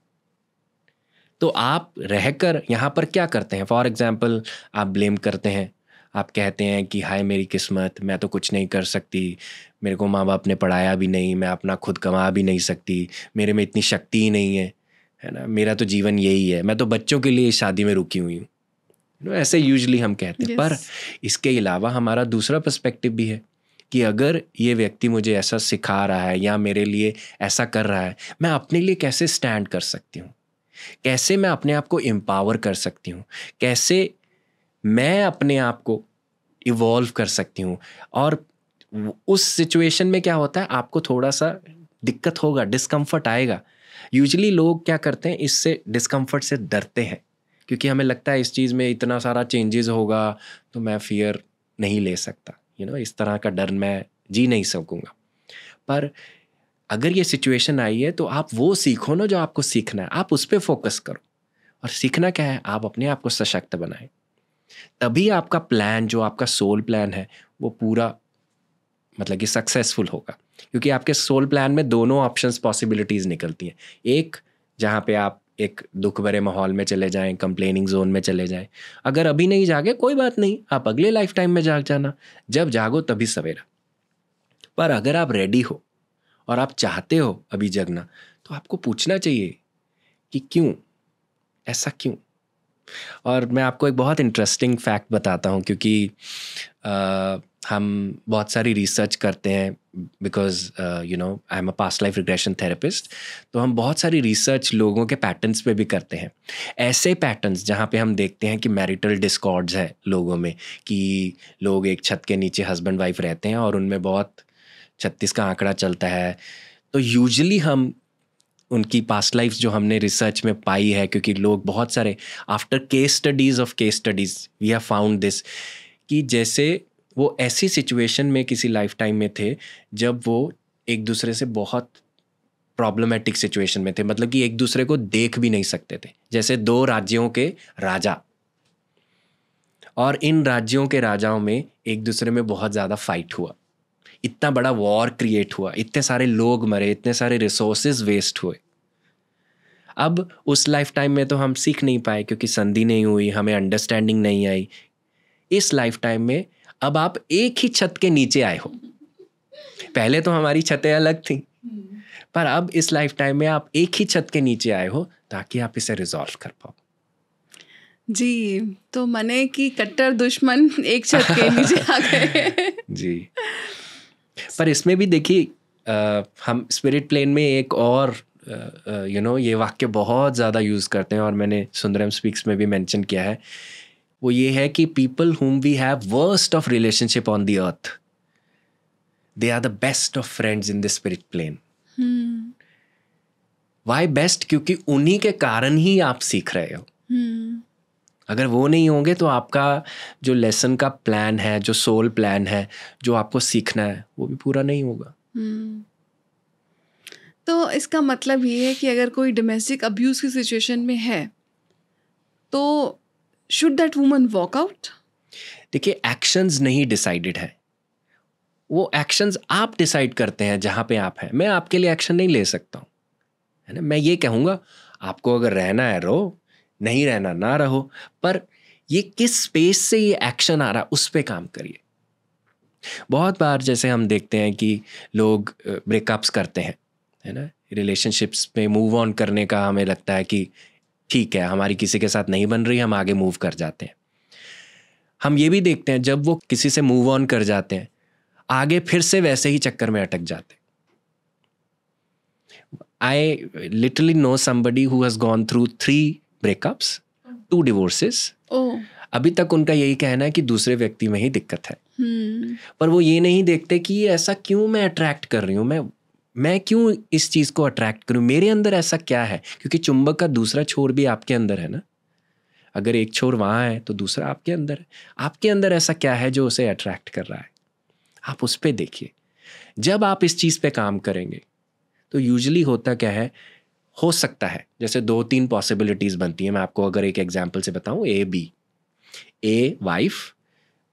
तो आप रहकर यहाँ पर क्या करते हैं फॉर एग्ज़ाम्पल आप ब्लेम करते हैं आप कहते हैं कि हाय मेरी किस्मत मैं तो कुछ नहीं कर सकती मेरे को माँ बाप ने पढ़ाया भी नहीं मैं अपना खुद कमा भी नहीं सकती मेरे में इतनी शक्ति ही नहीं है है ना मेरा तो जीवन यही है मैं तो बच्चों के लिए शादी में रुकी हुई हूँ ऐसे यूजली हम कहते हैं yes. पर इसके अलावा हमारा दूसरा पर्सपेक्टिव भी है कि अगर ये व्यक्ति मुझे ऐसा सिखा रहा है या मेरे लिए ऐसा कर रहा है मैं अपने लिए कैसे स्टैंड कर सकती हूँ कैसे मैं अपने आप को एम्पावर कर सकती हूँ कैसे मैं अपने आप को इवॉल्व कर सकती हूँ और उस सिचुएशन में क्या होता है आपको थोड़ा सा दिक्कत होगा डिस्कम्फर्ट आएगा यूजली लोग क्या करते हैं इससे डिस्कम्फर्ट से डरते हैं क्योंकि हमें लगता है इस चीज़ में इतना सारा चेंजेस होगा तो मैं फियर नहीं ले सकता यू you नो know, इस तरह का डर मैं जी नहीं सकूँगा पर अगर ये सिचुएशन आई है तो आप वो सीखो ना जो आपको सीखना है आप उस पर फोकस करो और सीखना क्या है आप अपने आप को सशक्त बनाए तभी आपका प्लान जो आपका सोल प्लान है वो पूरा मतलब कि सक्सेसफुल होगा क्योंकि आपके सोल प्लान में दोनों ऑप्शंस पॉसिबिलिटीज़ निकलती हैं एक जहाँ पे आप एक दुख भरे माहौल में चले जाएं कंप्लेनिंग जोन में चले जाएं अगर अभी नहीं जागे कोई बात नहीं आप अगले लाइफ टाइम में जाग जाना जब जागो तभी सवेरा पर अगर आप रेडी हो और आप चाहते हो अभी जगना तो आपको पूछना चाहिए कि क्यों ऐसा क्यों और मैं आपको एक बहुत इंटरेस्टिंग फैक्ट बताता हूँ क्योंकि आ, हम बहुत सारी रिसर्च करते हैं because you know I am a past life regression therapist तो हम बहुत सारी रिसर्च लोगों के पैटर्न्स पे भी करते हैं ऐसे पैटर्न्स जहाँ पे हम देखते हैं कि मैरिटल डिस्कॉर्ड्स है लोगों में कि लोग एक छत के नीचे हस्बैंड वाइफ रहते हैं और उनमें बहुत छत्तीस का आंकड़ा चलता है तो यूजली हम उनकी पास्ट लाइफ जो हमने रिसर्च में पाई है क्योंकि लोग बहुत सारे after case studies of case studies we have found this कि जैसे वो ऐसी सिचुएशन में किसी लाइफ टाइम में थे जब वो एक दूसरे से बहुत प्रॉब्लमेटिक सिचुएशन में थे मतलब कि एक दूसरे को देख भी नहीं सकते थे जैसे दो राज्यों के राजा और इन राज्यों के राजाओं में एक दूसरे में बहुत ज़्यादा फाइट हुआ इतना बड़ा वॉर क्रिएट हुआ इतने सारे लोग मरे इतने सारे रिसोर्सेज वेस्ट हुए अब उस लाइफ टाइम में तो हम सीख नहीं पाए क्योंकि संधि नहीं हुई हमें अंडरस्टैंडिंग नहीं आई इस लाइफ टाइम में अब आप एक ही छत के नीचे आए हो पहले तो हमारी छतें अलग थी पर अब इस लाइफ टाइम में आप एक ही छत के नीचे आए हो ताकि आप इसे रिजॉल्व कर पाओ जी तो मने की कट्टर दुश्मन एक छत के नीचे आ गए जी पर इसमें भी देखिए हम स्पिरिट प्लेन में एक और यू नो ये वाक्य बहुत ज़्यादा यूज़ करते हैं और मैंने सुंदरम स्पीक्स में भी मैंशन किया है वो ये है कि people whom we have worst of relationship on the earth they are the best of friends in the spirit plane why best क्योंकि उन्हीं के कारण ही आप सीख रहे हो hmm. अगर वो नहीं होंगे तो आपका जो लेसन का प्लान है जो सोल प्लान है जो आपको सीखना है वो भी पूरा नहीं होगा हम्म। तो इसका मतलब ये है कि अगर कोई डोमेस्टिक अब्यूज़ की सिचुएशन में है तो should that woman walk out देखिए एक्शंस नहीं डिसाइडेड है वो एक्शंस आप डिसाइड करते हैं जहाँ पे आप हैं मैं आपके लिए एक्शन नहीं ले सकता हूँ है ना मैं ये कहूँगा आपको अगर रहना है रो नहीं रहना ना रहो पर ये किस स्पेस से ये एक्शन आ रहा उस पर काम करिए बहुत बार जैसे हम देखते हैं कि लोग ब्रेकअप्स करते हैं है ना रिलेशनशिप्स में मूव ऑन करने का हमें लगता है कि ठीक है हमारी किसी के साथ नहीं बन रही हम आगे मूव कर जाते हैं हम ये भी देखते हैं जब वो किसी से मूव ऑन कर जाते हैं आगे फिर से वैसे ही चक्कर में अटक जाते I literally know somebody who has gone through three breakups two divorces अभी तक उनका यही कहना है कि दूसरे व्यक्ति में ही दिक्कत है hmm. पर वो ये नहीं देखते कि ऐसा क्यों मैं अट्रैक्ट कर रही हूँ मैं मैं क्यों इस चीज़ को अट्रैक्ट करूँ मेरे अंदर ऐसा क्या है क्योंकि चुंबक का दूसरा छोर भी आपके अंदर है ना अगर एक छोर वहाँ है तो दूसरा आपके अंदर है आपके अंदर ऐसा क्या है जो उसे अट्रैक्ट कर रहा है आप उस पर देखिए जब आप इस चीज़ पे काम करेंगे तो यूजली होता क्या है हो सकता है जैसे दो तीन पॉसिबिलिटीज़ बनती हैं मैं आपको अगर एक एग्जाम्पल से बताऊँ A B a wife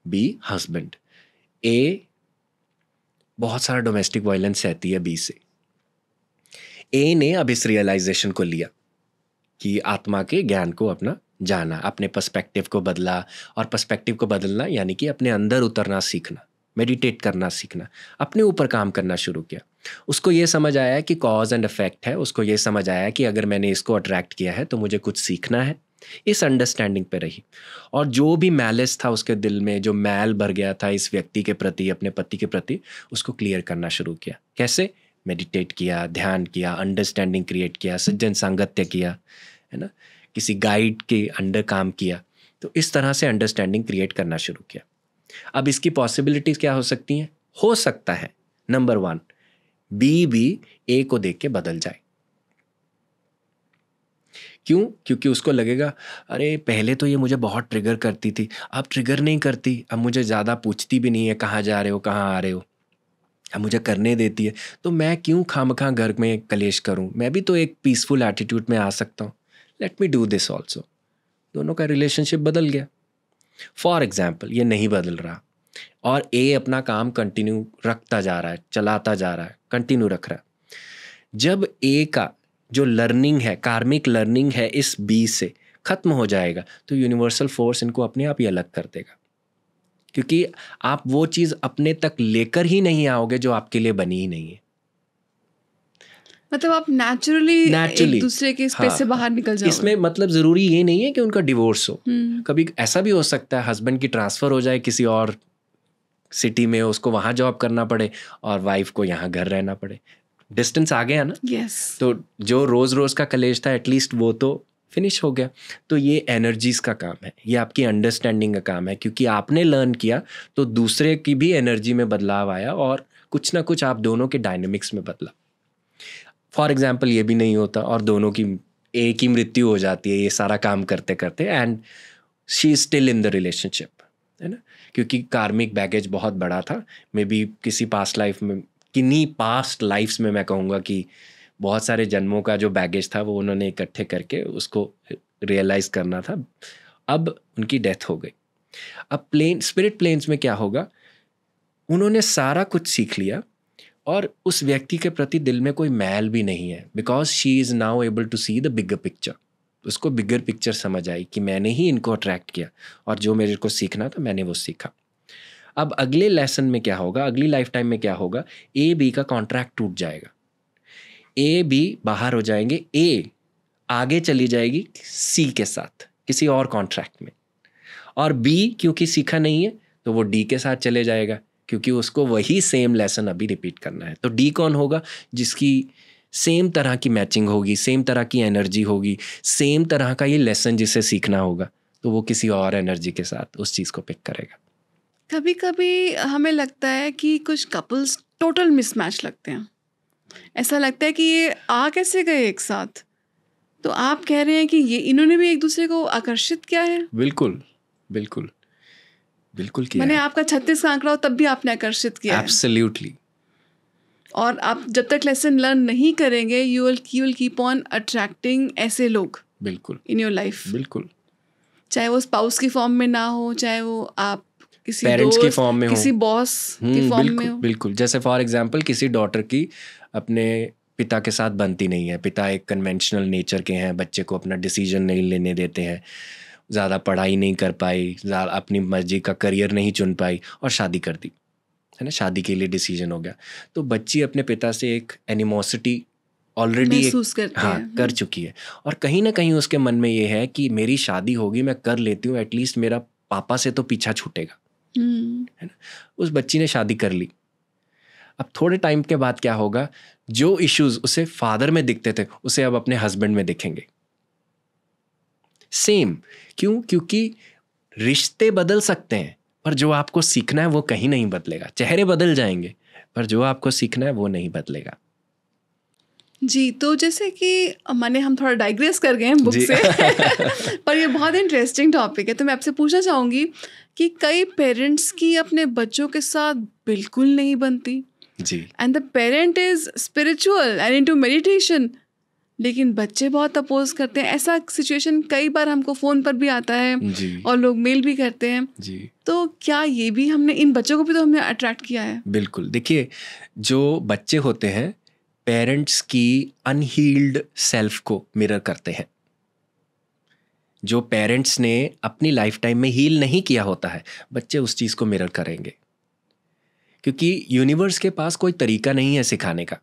B husband A बहुत सारा डोमेस्टिक वायलेंस रहती है बी से ए ने अब इस रियलाइजेशन को लिया कि आत्मा के ज्ञान को अपना जाना अपने पर्सपेक्टिव को बदला और पर्सपेक्टिव को बदलना यानी कि अपने अंदर उतरना सीखना मेडिटेट करना सीखना अपने ऊपर काम करना शुरू किया उसको ये समझ आया कि कॉज एंड इफेक्ट है उसको ये समझ आया कि अगर मैंने इसको अट्रैक्ट किया है तो मुझे कुछ सीखना है इस अंडरस्टैंडिंग पे रही और जो भी मैलेस था उसके दिल में जो मैल भर गया था इस व्यक्ति के प्रति अपने पति के प्रति उसको क्लियर करना शुरू किया कैसे मेडिटेट किया ध्यान किया अंडरस्टैंडिंग क्रिएट किया सज्जन सांगत्य किया है ना किसी गाइड के अंडर काम किया तो इस तरह से अंडरस्टैंडिंग क्रिएट करना शुरू किया अब इसकी पॉसिबिलिटीज़ क्या हो सकती हैं हो सकता है नंबर वन बी भी ए को देख के बदल जाए क्यों क्योंकि उसको लगेगा अरे पहले तो ये मुझे बहुत ट्रिगर करती थी अब ट्रिगर नहीं करती अब मुझे ज़्यादा पूछती भी नहीं है कहाँ जा रहे हो कहाँ आ रहे हो अब मुझे करने देती है तो मैं क्यों खाम खां घर में कलेश करूँ मैं भी तो एक पीसफुल एटीट्यूड में आ सकता हूँ let me do this also दोनों का रिलेशनशिप बदल गया फॉर एग्ज़ाम्पल ये नहीं बदल रहा और ए अपना काम कंटिन्यू रखता जा रहा है चलाता जा रहा है कंटिन्यू रख रहा है जब ए का जो लर्निंग है कार्मिक लर्निंग है इस बी से ख़त्म हो जाएगा तो यूनिवर्सल फोर्स इनको अपने आप ही अलग कर देगा क्योंकि आप वो चीज़ अपने तक लेकर ही नहीं आओगे जो आपके लिए बनी ही नहीं है मतलब आप नेचुरली नेचुरली दूसरे के स्पेस हाँ, से बाहर निकल जाओ इसमें मतलब जरूरी ये नहीं है कि उनका डिवोर्स हो हम्म। कभी ऐसा भी हो सकता है हस्बैंड की ट्रांसफर हो जाए किसी और सिटी में उसको वहाँ जॉब करना पड़े और वाइफ को यहाँ घर रहना पड़े डिस्टेंस आ गया ना yes. तो जो रोज रोज का कलेज था एटलीस्ट वो तो फिनिश हो गया तो ये एनर्जीज का काम है ये आपकी अंडरस्टैंडिंग का काम है क्योंकि आपने लर्न किया तो दूसरे की भी एनर्जी में बदलाव आया और कुछ ना कुछ आप दोनों के डायनेमिक्स में बदलाव फॉर एग्जाम्पल ये भी नहीं होता और दोनों की एक ही मृत्यु हो जाती है ये सारा काम करते करते and she is still in the relationship है ना क्योंकि कार्मिक बैगेज बहुत बड़ा था मे बी किसी पास्ट लाइफ में किन्नी पास्ट लाइफ्स में मैं कहूँगा कि बहुत सारे जन्मों का जो बैगेज था वो उन्होंने इकट्ठे करके उसको रियलाइज़ करना था अब उनकी डेथ हो गई अब प्लेन स्पिरिट प्लेन्स में क्या होगा उन्होंने सारा कुछ सीख लिया और उस व्यक्ति के प्रति दिल में कोई मैल भी नहीं है because she is now able to see the bigger picture उसको बिगर पिक्चर समझ आई कि मैंने ही इनको अट्रैक्ट किया और जो मेरे को सीखना था मैंने वो सीखा अब अगले लेसन में क्या होगा अगली लाइफ टाइम में क्या होगा ए बी का कॉन्ट्रैक्ट टूट जाएगा ए बी बाहर हो जाएंगे ए आगे चली जाएगी सी के साथ किसी और कॉन्ट्रैक्ट में और बी क्योंकि सीखा नहीं है तो वो डी के साथ चले जाएगा क्योंकि उसको वही सेम लेसन अभी रिपीट करना है तो डी कौन होगा जिसकी सेम तरह की मैचिंग होगी सेम तरह की एनर्जी होगी सेम तरह का ये लेसन जिसे सीखना होगा तो वो किसी और एनर्जी के साथ उस चीज़ को पिक करेगा कभी कभी हमें लगता है कि कुछ कपल्स टोटल मिसमैच लगते हैं ऐसा लगता है कि ये आ कैसे गए एक साथ तो आप कह रहे हैं कि ये इन्होंने भी एक दूसरे को आकर्षित किया है बिल्कुल बिल्कुल बिल्कुल किया मैंने आपका छत्तीस का आंकड़ा तब भी आपने आकर्षित किया एब्सोल्युटली और आप जब तक लेसन लर्न नहीं करेंगे you will you will keep on attracting ऐसे लोग बिल्कुल इन योर लाइफ बिल्कुल चाहे वो स्पाउस की फॉर्म में ना हो चाहे वो आप किसी पेरेंट्स की फॉर्म में किसी बॉस हम्म, की फॉर्म में हो बिल्कुल जैसे फॉर एग्जांपल किसी डॉटर की अपने पिता के साथ बनती नहीं है पिता एक कन्वेंशनल नेचर के हैं बच्चे को अपना डिसीजन नहीं लेने देते हैं ज़्यादा पढ़ाई नहीं कर पाई अपनी मर्जी का करियर नहीं चुन पाई और शादी कर दी है ना शादी के लिए डिसीजन हो गया तो बच्ची अपने पिता से एक एनिमोसिटी ऑलरेडी एक हाँ, हाँ कर चुकी है और कहीं ना कहीं उसके मन में ये है कि मेरी शादी होगी मैं कर लेती हूँ एटलीस्ट मेरा पापा से तो पीछा छूटेगा हम्म। है ना उस बच्ची ने शादी कर ली अब थोड़े टाइम के बाद क्या होगा जो इश्यूज उसे फादर में दिखते थे उसे अब अपने हस्बैंड में दिखेंगे सेम क्यों क्योंकि रिश्ते बदल सकते हैं पर जो आपको सीखना है वो कहीं नहीं बदलेगा चेहरे बदल जाएंगे पर जो आपको सीखना है वो नहीं बदलेगा जी तो जैसे कि मैंने हम थोड़ा डाइग्रेस कर गए हैं बुक से पर ये बहुत इंटरेस्टिंग टॉपिक है तो मैं आपसे पूछना चाहूँगी कि कई पेरेंट्स की अपने बच्चों के साथ बिल्कुल नहीं बनती जी and the parent is spiritual and into meditation लेकिन बच्चे बहुत अपोज करते हैं ऐसा सिचुएशन कई बार हमको फ़ोन पर भी आता है और लोग मेल भी करते हैं जी तो क्या ये भी हमने इन बच्चों को भी तो हमने अट्रैक्ट किया है बिल्कुल देखिए जो बच्चे होते हैं पेरेंट्स की अनहील्ड सेल्फ को मिरर करते हैं जो पेरेंट्स ने अपनी लाइफ टाइम में हील नहीं किया होता है बच्चे उस चीज़ को मिरर करेंगे क्योंकि यूनिवर्स के पास कोई तरीका नहीं है सिखाने का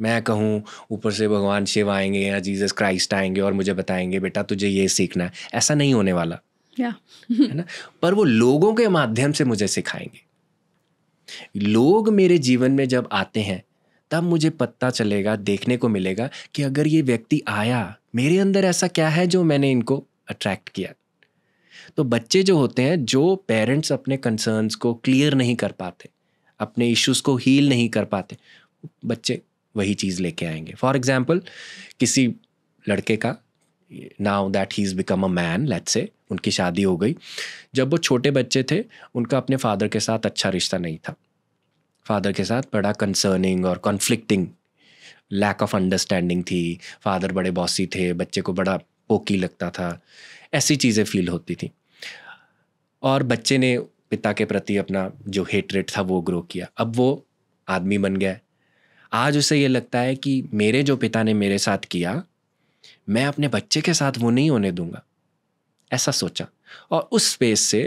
मैं कहूँ ऊपर से भगवान शिव आएंगे या जीसस क्राइस्ट आएंगे और मुझे बताएंगे बेटा तुझे ये सीखना है ऐसा नहीं होने वाला yeah. है ना पर वो लोगों के माध्यम से मुझे सिखाएंगे लोग मेरे जीवन में जब आते हैं तब मुझे पता चलेगा देखने को मिलेगा कि अगर ये व्यक्ति आया मेरे अंदर ऐसा क्या है जो मैंने इनको अट्रैक्ट किया तो बच्चे जो होते हैं जो पेरेंट्स अपने कंसर्न्स को क्लियर नहीं कर पाते अपने इश्यूज को हील नहीं कर पाते बच्चे वही चीज़ लेके आएंगे फॉर एग्जाम्पल किसी लड़के का now that he is become a man late से उनकी शादी हो गई जब वो छोटे बच्चे थे उनका अपने फादर के साथ अच्छा रिश्ता नहीं था फादर के साथ बड़ा कंसर्निंग और कॉन्फ्लिक्टिंग लैक ऑफ अंडरस्टैंडिंग थी फादर बड़े बॉसी थे बच्चे को बड़ा पोकी लगता था ऐसी चीज़ें फील होती थी और बच्चे ने पिता के प्रति अपना जो हेटरेट था वो ग्रो किया अब वो आदमी बन गया आज उसे ये लगता है कि मेरे जो पिता ने मेरे साथ किया मैं अपने बच्चे के साथ वो नहीं होने दूंगा ऐसा सोचा और उस स्पेस से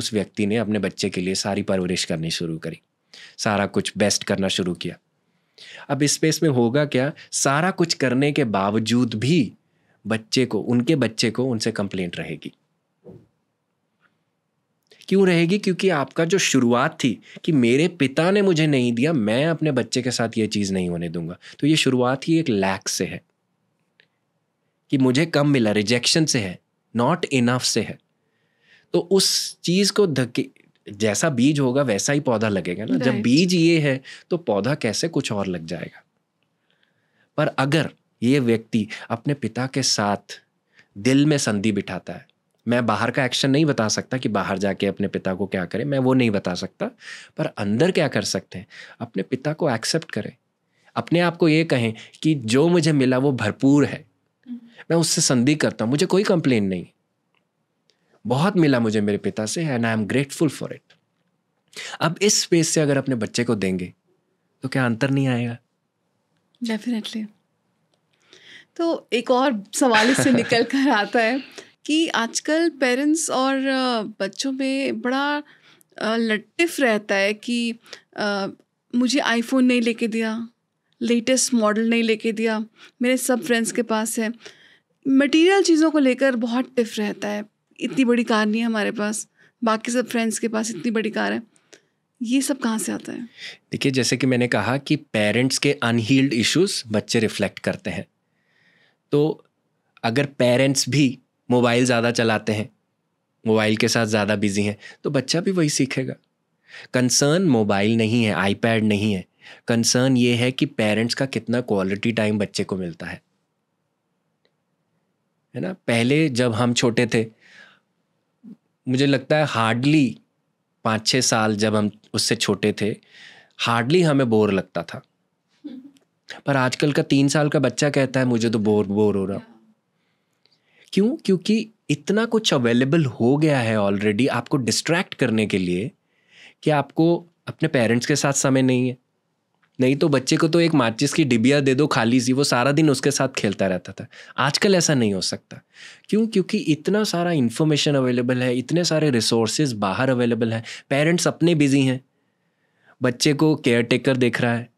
उस व्यक्ति ने अपने बच्चे के लिए सारी परवरिश करनी शुरू करी सारा कुछ बेस्ट करना शुरू किया अब इस स्पेस में होगा क्या सारा कुछ करने के बावजूद भी बच्चे को उनके बच्चे को उनसे कंप्लेंट रहेगी क्यों रहेगी क्योंकि आपका जो शुरुआत थी कि मेरे पिता ने मुझे नहीं दिया मैं अपने बच्चे के साथ ये चीज़ नहीं होने दूंगा तो ये शुरुआत ही एक लैक से है कि मुझे कम मिला रिजेक्शन से है नॉट इनफ से है तो उस चीज़ को धके जैसा बीज होगा वैसा ही पौधा लगेगा ना जब बीज ये है तो पौधा कैसे कुछ और लग जाएगा पर अगर ये व्यक्ति अपने पिता के साथ दिल में संधि बिठाता है मैं बाहर का एक्शन नहीं बता सकता कि बाहर जाके अपने पिता को क्या करें मैं वो नहीं बता सकता पर अंदर क्या कर सकते हैं अपने पिता को एक्सेप्ट करें अपने आप को ये कहें कि जो मुझे मिला वो भरपूर है हम्म। मैं उससे संधि करता हूँ मुझे कोई कंप्लेन नहीं बहुत मिला मुझे मेरे पिता से and I am grateful for it अब इस स्पेस से अगर अपने बच्चे को देंगे तो क्या अंतर नहीं आएगा डेफिनेटली तो एक और सवाल इससे निकल कर आता है कि आजकल पेरेंट्स और बच्चों में बड़ा लट्टिफ रहता है कि मुझे आईफोन नहीं लेके दिया लेटेस्ट मॉडल नहीं लेके दिया मेरे सब फ्रेंड्स के पास है मटेरियल चीज़ों को लेकर बहुत टिफ रहता है इतनी बड़ी कार नहीं है हमारे पास बाकी सब फ्रेंड्स के पास इतनी बड़ी कार है ये सब कहाँ से आता है देखिए जैसे कि मैंने कहा कि पेरेंट्स के अनहील्ड इश्यूज बच्चे रिफ्लेक्ट करते हैं तो अगर पेरेंट्स भी मोबाइल ज़्यादा चलाते हैं मोबाइल के साथ ज़्यादा बिजी हैं तो बच्चा भी वही सीखेगा कंसर्न मोबाइल नहीं है आईपैड नहीं है कंसर्न ये है कि पेरेंट्स का कितना क्वालिटी टाइम बच्चे को मिलता है है ना पहले जब हम छोटे थे मुझे लगता है हार्डली पाँच छः साल जब हम उससे छोटे थे हार्डली हमें बोर लगता था पर आजकल का तीन साल का बच्चा कहता है मुझे तो बोर बोर हो रहा क्यों क्योंकि इतना कुछ अवेलेबल हो गया है ऑलरेडी आपको डिस्ट्रैक्ट करने के लिए कि आपको अपने पेरेंट्स के साथ समय नहीं है नहीं तो बच्चे को तो एक माचिस की डिबिया दे दो खाली सी वो सारा दिन उसके साथ खेलता रहता था आजकल ऐसा नहीं हो सकता क्यों क्योंकि इतना सारा इन्फॉर्मेशन अवेलेबल है इतने सारे रिसोर्सेज बाहर अवेलेबल हैं पेरेंट्स अपने बिजी हैं बच्चे को केयर टेकर देख रहा है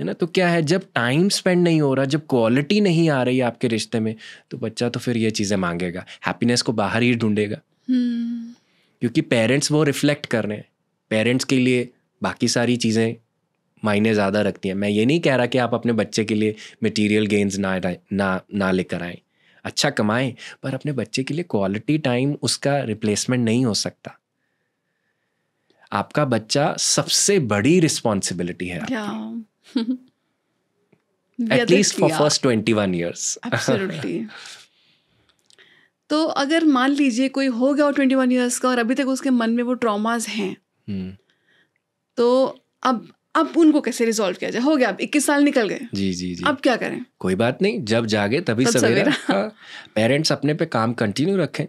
है ना तो क्या है जब टाइम स्पेंड नहीं हो रहा जब क्वालिटी नहीं आ रही आपके रिश्ते में तो बच्चा तो फिर ये चीज़ें मांगेगा हैप्पीनेस को बाहर ही ढूंढेगा हम्म। क्योंकि पेरेंट्स वो रिफ्लेक्ट कर रहे हैं पेरेंट्स के लिए बाकी सारी चीज़ें मायने ज़्यादा रखती हैं मैं ये नहीं कह रहा कि आप अपने बच्चे के लिए मटेरियल गेंस ना ना ना लेकर आएँ अच्छा कमाएं पर अपने बच्चे के लिए क्वालिटी टाइम उसका रिप्लेसमेंट नहीं हो सकता आपका बच्चा सबसे बड़ी रिस्पॉन्सिबिलिटी है at least for first twenty one years तो अगर मान लीजिए कोई हो गया ट्वेंटी वन ईयर्स का और अभी तक उसके मन में वो ट्रॉमाज हैं हम्म। तो अब अब उनको कैसे रिजोल्व किया जाए हो गया अब इक्कीस साल निकल गए जी जी जी अब क्या करें कोई बात नहीं जब जागे तभी सवेरा पेरेंट्स हाँ, अपने पे काम कंटिन्यू रखें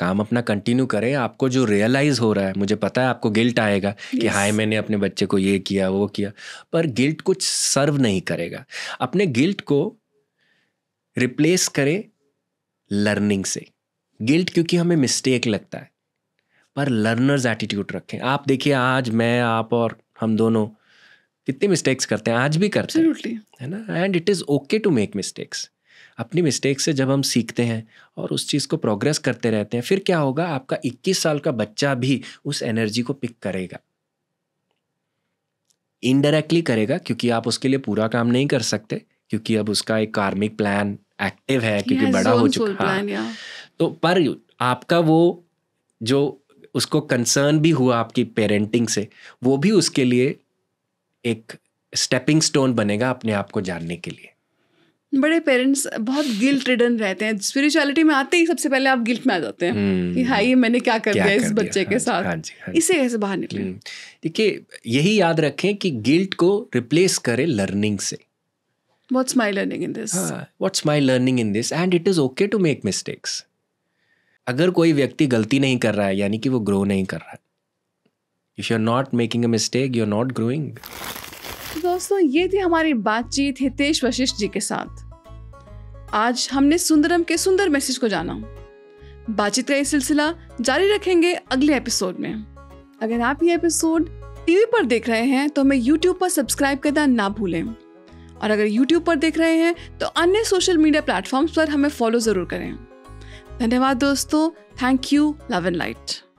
काम अपना कंटिन्यू करें आपको जो रियलाइज हो रहा है मुझे पता है आपको गिल्ट आएगा yes. कि हाय मैंने अपने बच्चे को ये किया वो किया पर गिल्ट कुछ सर्व नहीं करेगा अपने गिल्ट को रिप्लेस करें लर्निंग से गिल्ट क्योंकि हमें मिस्टेक लगता है पर लर्नर्स एटीट्यूड रखें आप देखिए आज मैं आप और हम दोनों कितने मिस्टेक्स करते हैं आज भी करते हैं है ना and it is okay to make mistakes अपनी मिस्टेक से जब हम सीखते हैं और उस चीज़ को प्रोग्रेस करते रहते हैं फिर क्या होगा आपका 21 साल का बच्चा भी उस एनर्जी को पिक करेगा इनडायरेक्टली करेगा क्योंकि आप उसके लिए पूरा काम नहीं कर सकते क्योंकि अब उसका एक कार्मिक प्लान एक्टिव है क्योंकि yeah, बड़ा हो चुका हाँ तो पर आपका वो जो उसको कंसर्न भी हुआ आपकी पेरेंटिंग से वो भी उसके लिए एक स्टेपिंग स्टोन बनेगा अपने आप को जानने के लिए बड़े पेरेंट्स बहुत गिल्ट रिडन रहते हैं स्पिरिचुअलिटी में आते ही सबसे पहले आप गिल्ट में आ जाते हैं hmm. कि हाँ ये मैंने क्या कर क्या दिया कर इस बच्चे हाँ, के साथ हाँ हाँ इसे कैसे बाहर निकले हम्म। देखिए यही याद रखें कि गिल्ट को रिप्लेस करें लर्निंग से what's my learning in this what's my learning in this and it is okay to make mistakes अगर कोई व्यक्ति गलती नहीं कर रहा है यानी कि वो ग्रो नहीं कर रहा है if you are not making a mistake you are not growing दोस्तों ये थी हमारी बातचीत हितेश वशिष्ठ जी के साथ आज हमने सुंदरम के सुंदर मैसेज को जाना बातचीत का ये सिलसिला जारी रखेंगे अगले एपिसोड में अगर आप ये एपिसोड टीवी पर देख रहे हैं तो हमें यूट्यूब पर सब्सक्राइब करना ना भूलें और अगर यूट्यूब पर देख रहे हैं तो अन्य सोशल मीडिया प्लेटफॉर्म्स पर हमें फॉलो ज़रूर करें धन्यवाद दोस्तों thank you love and light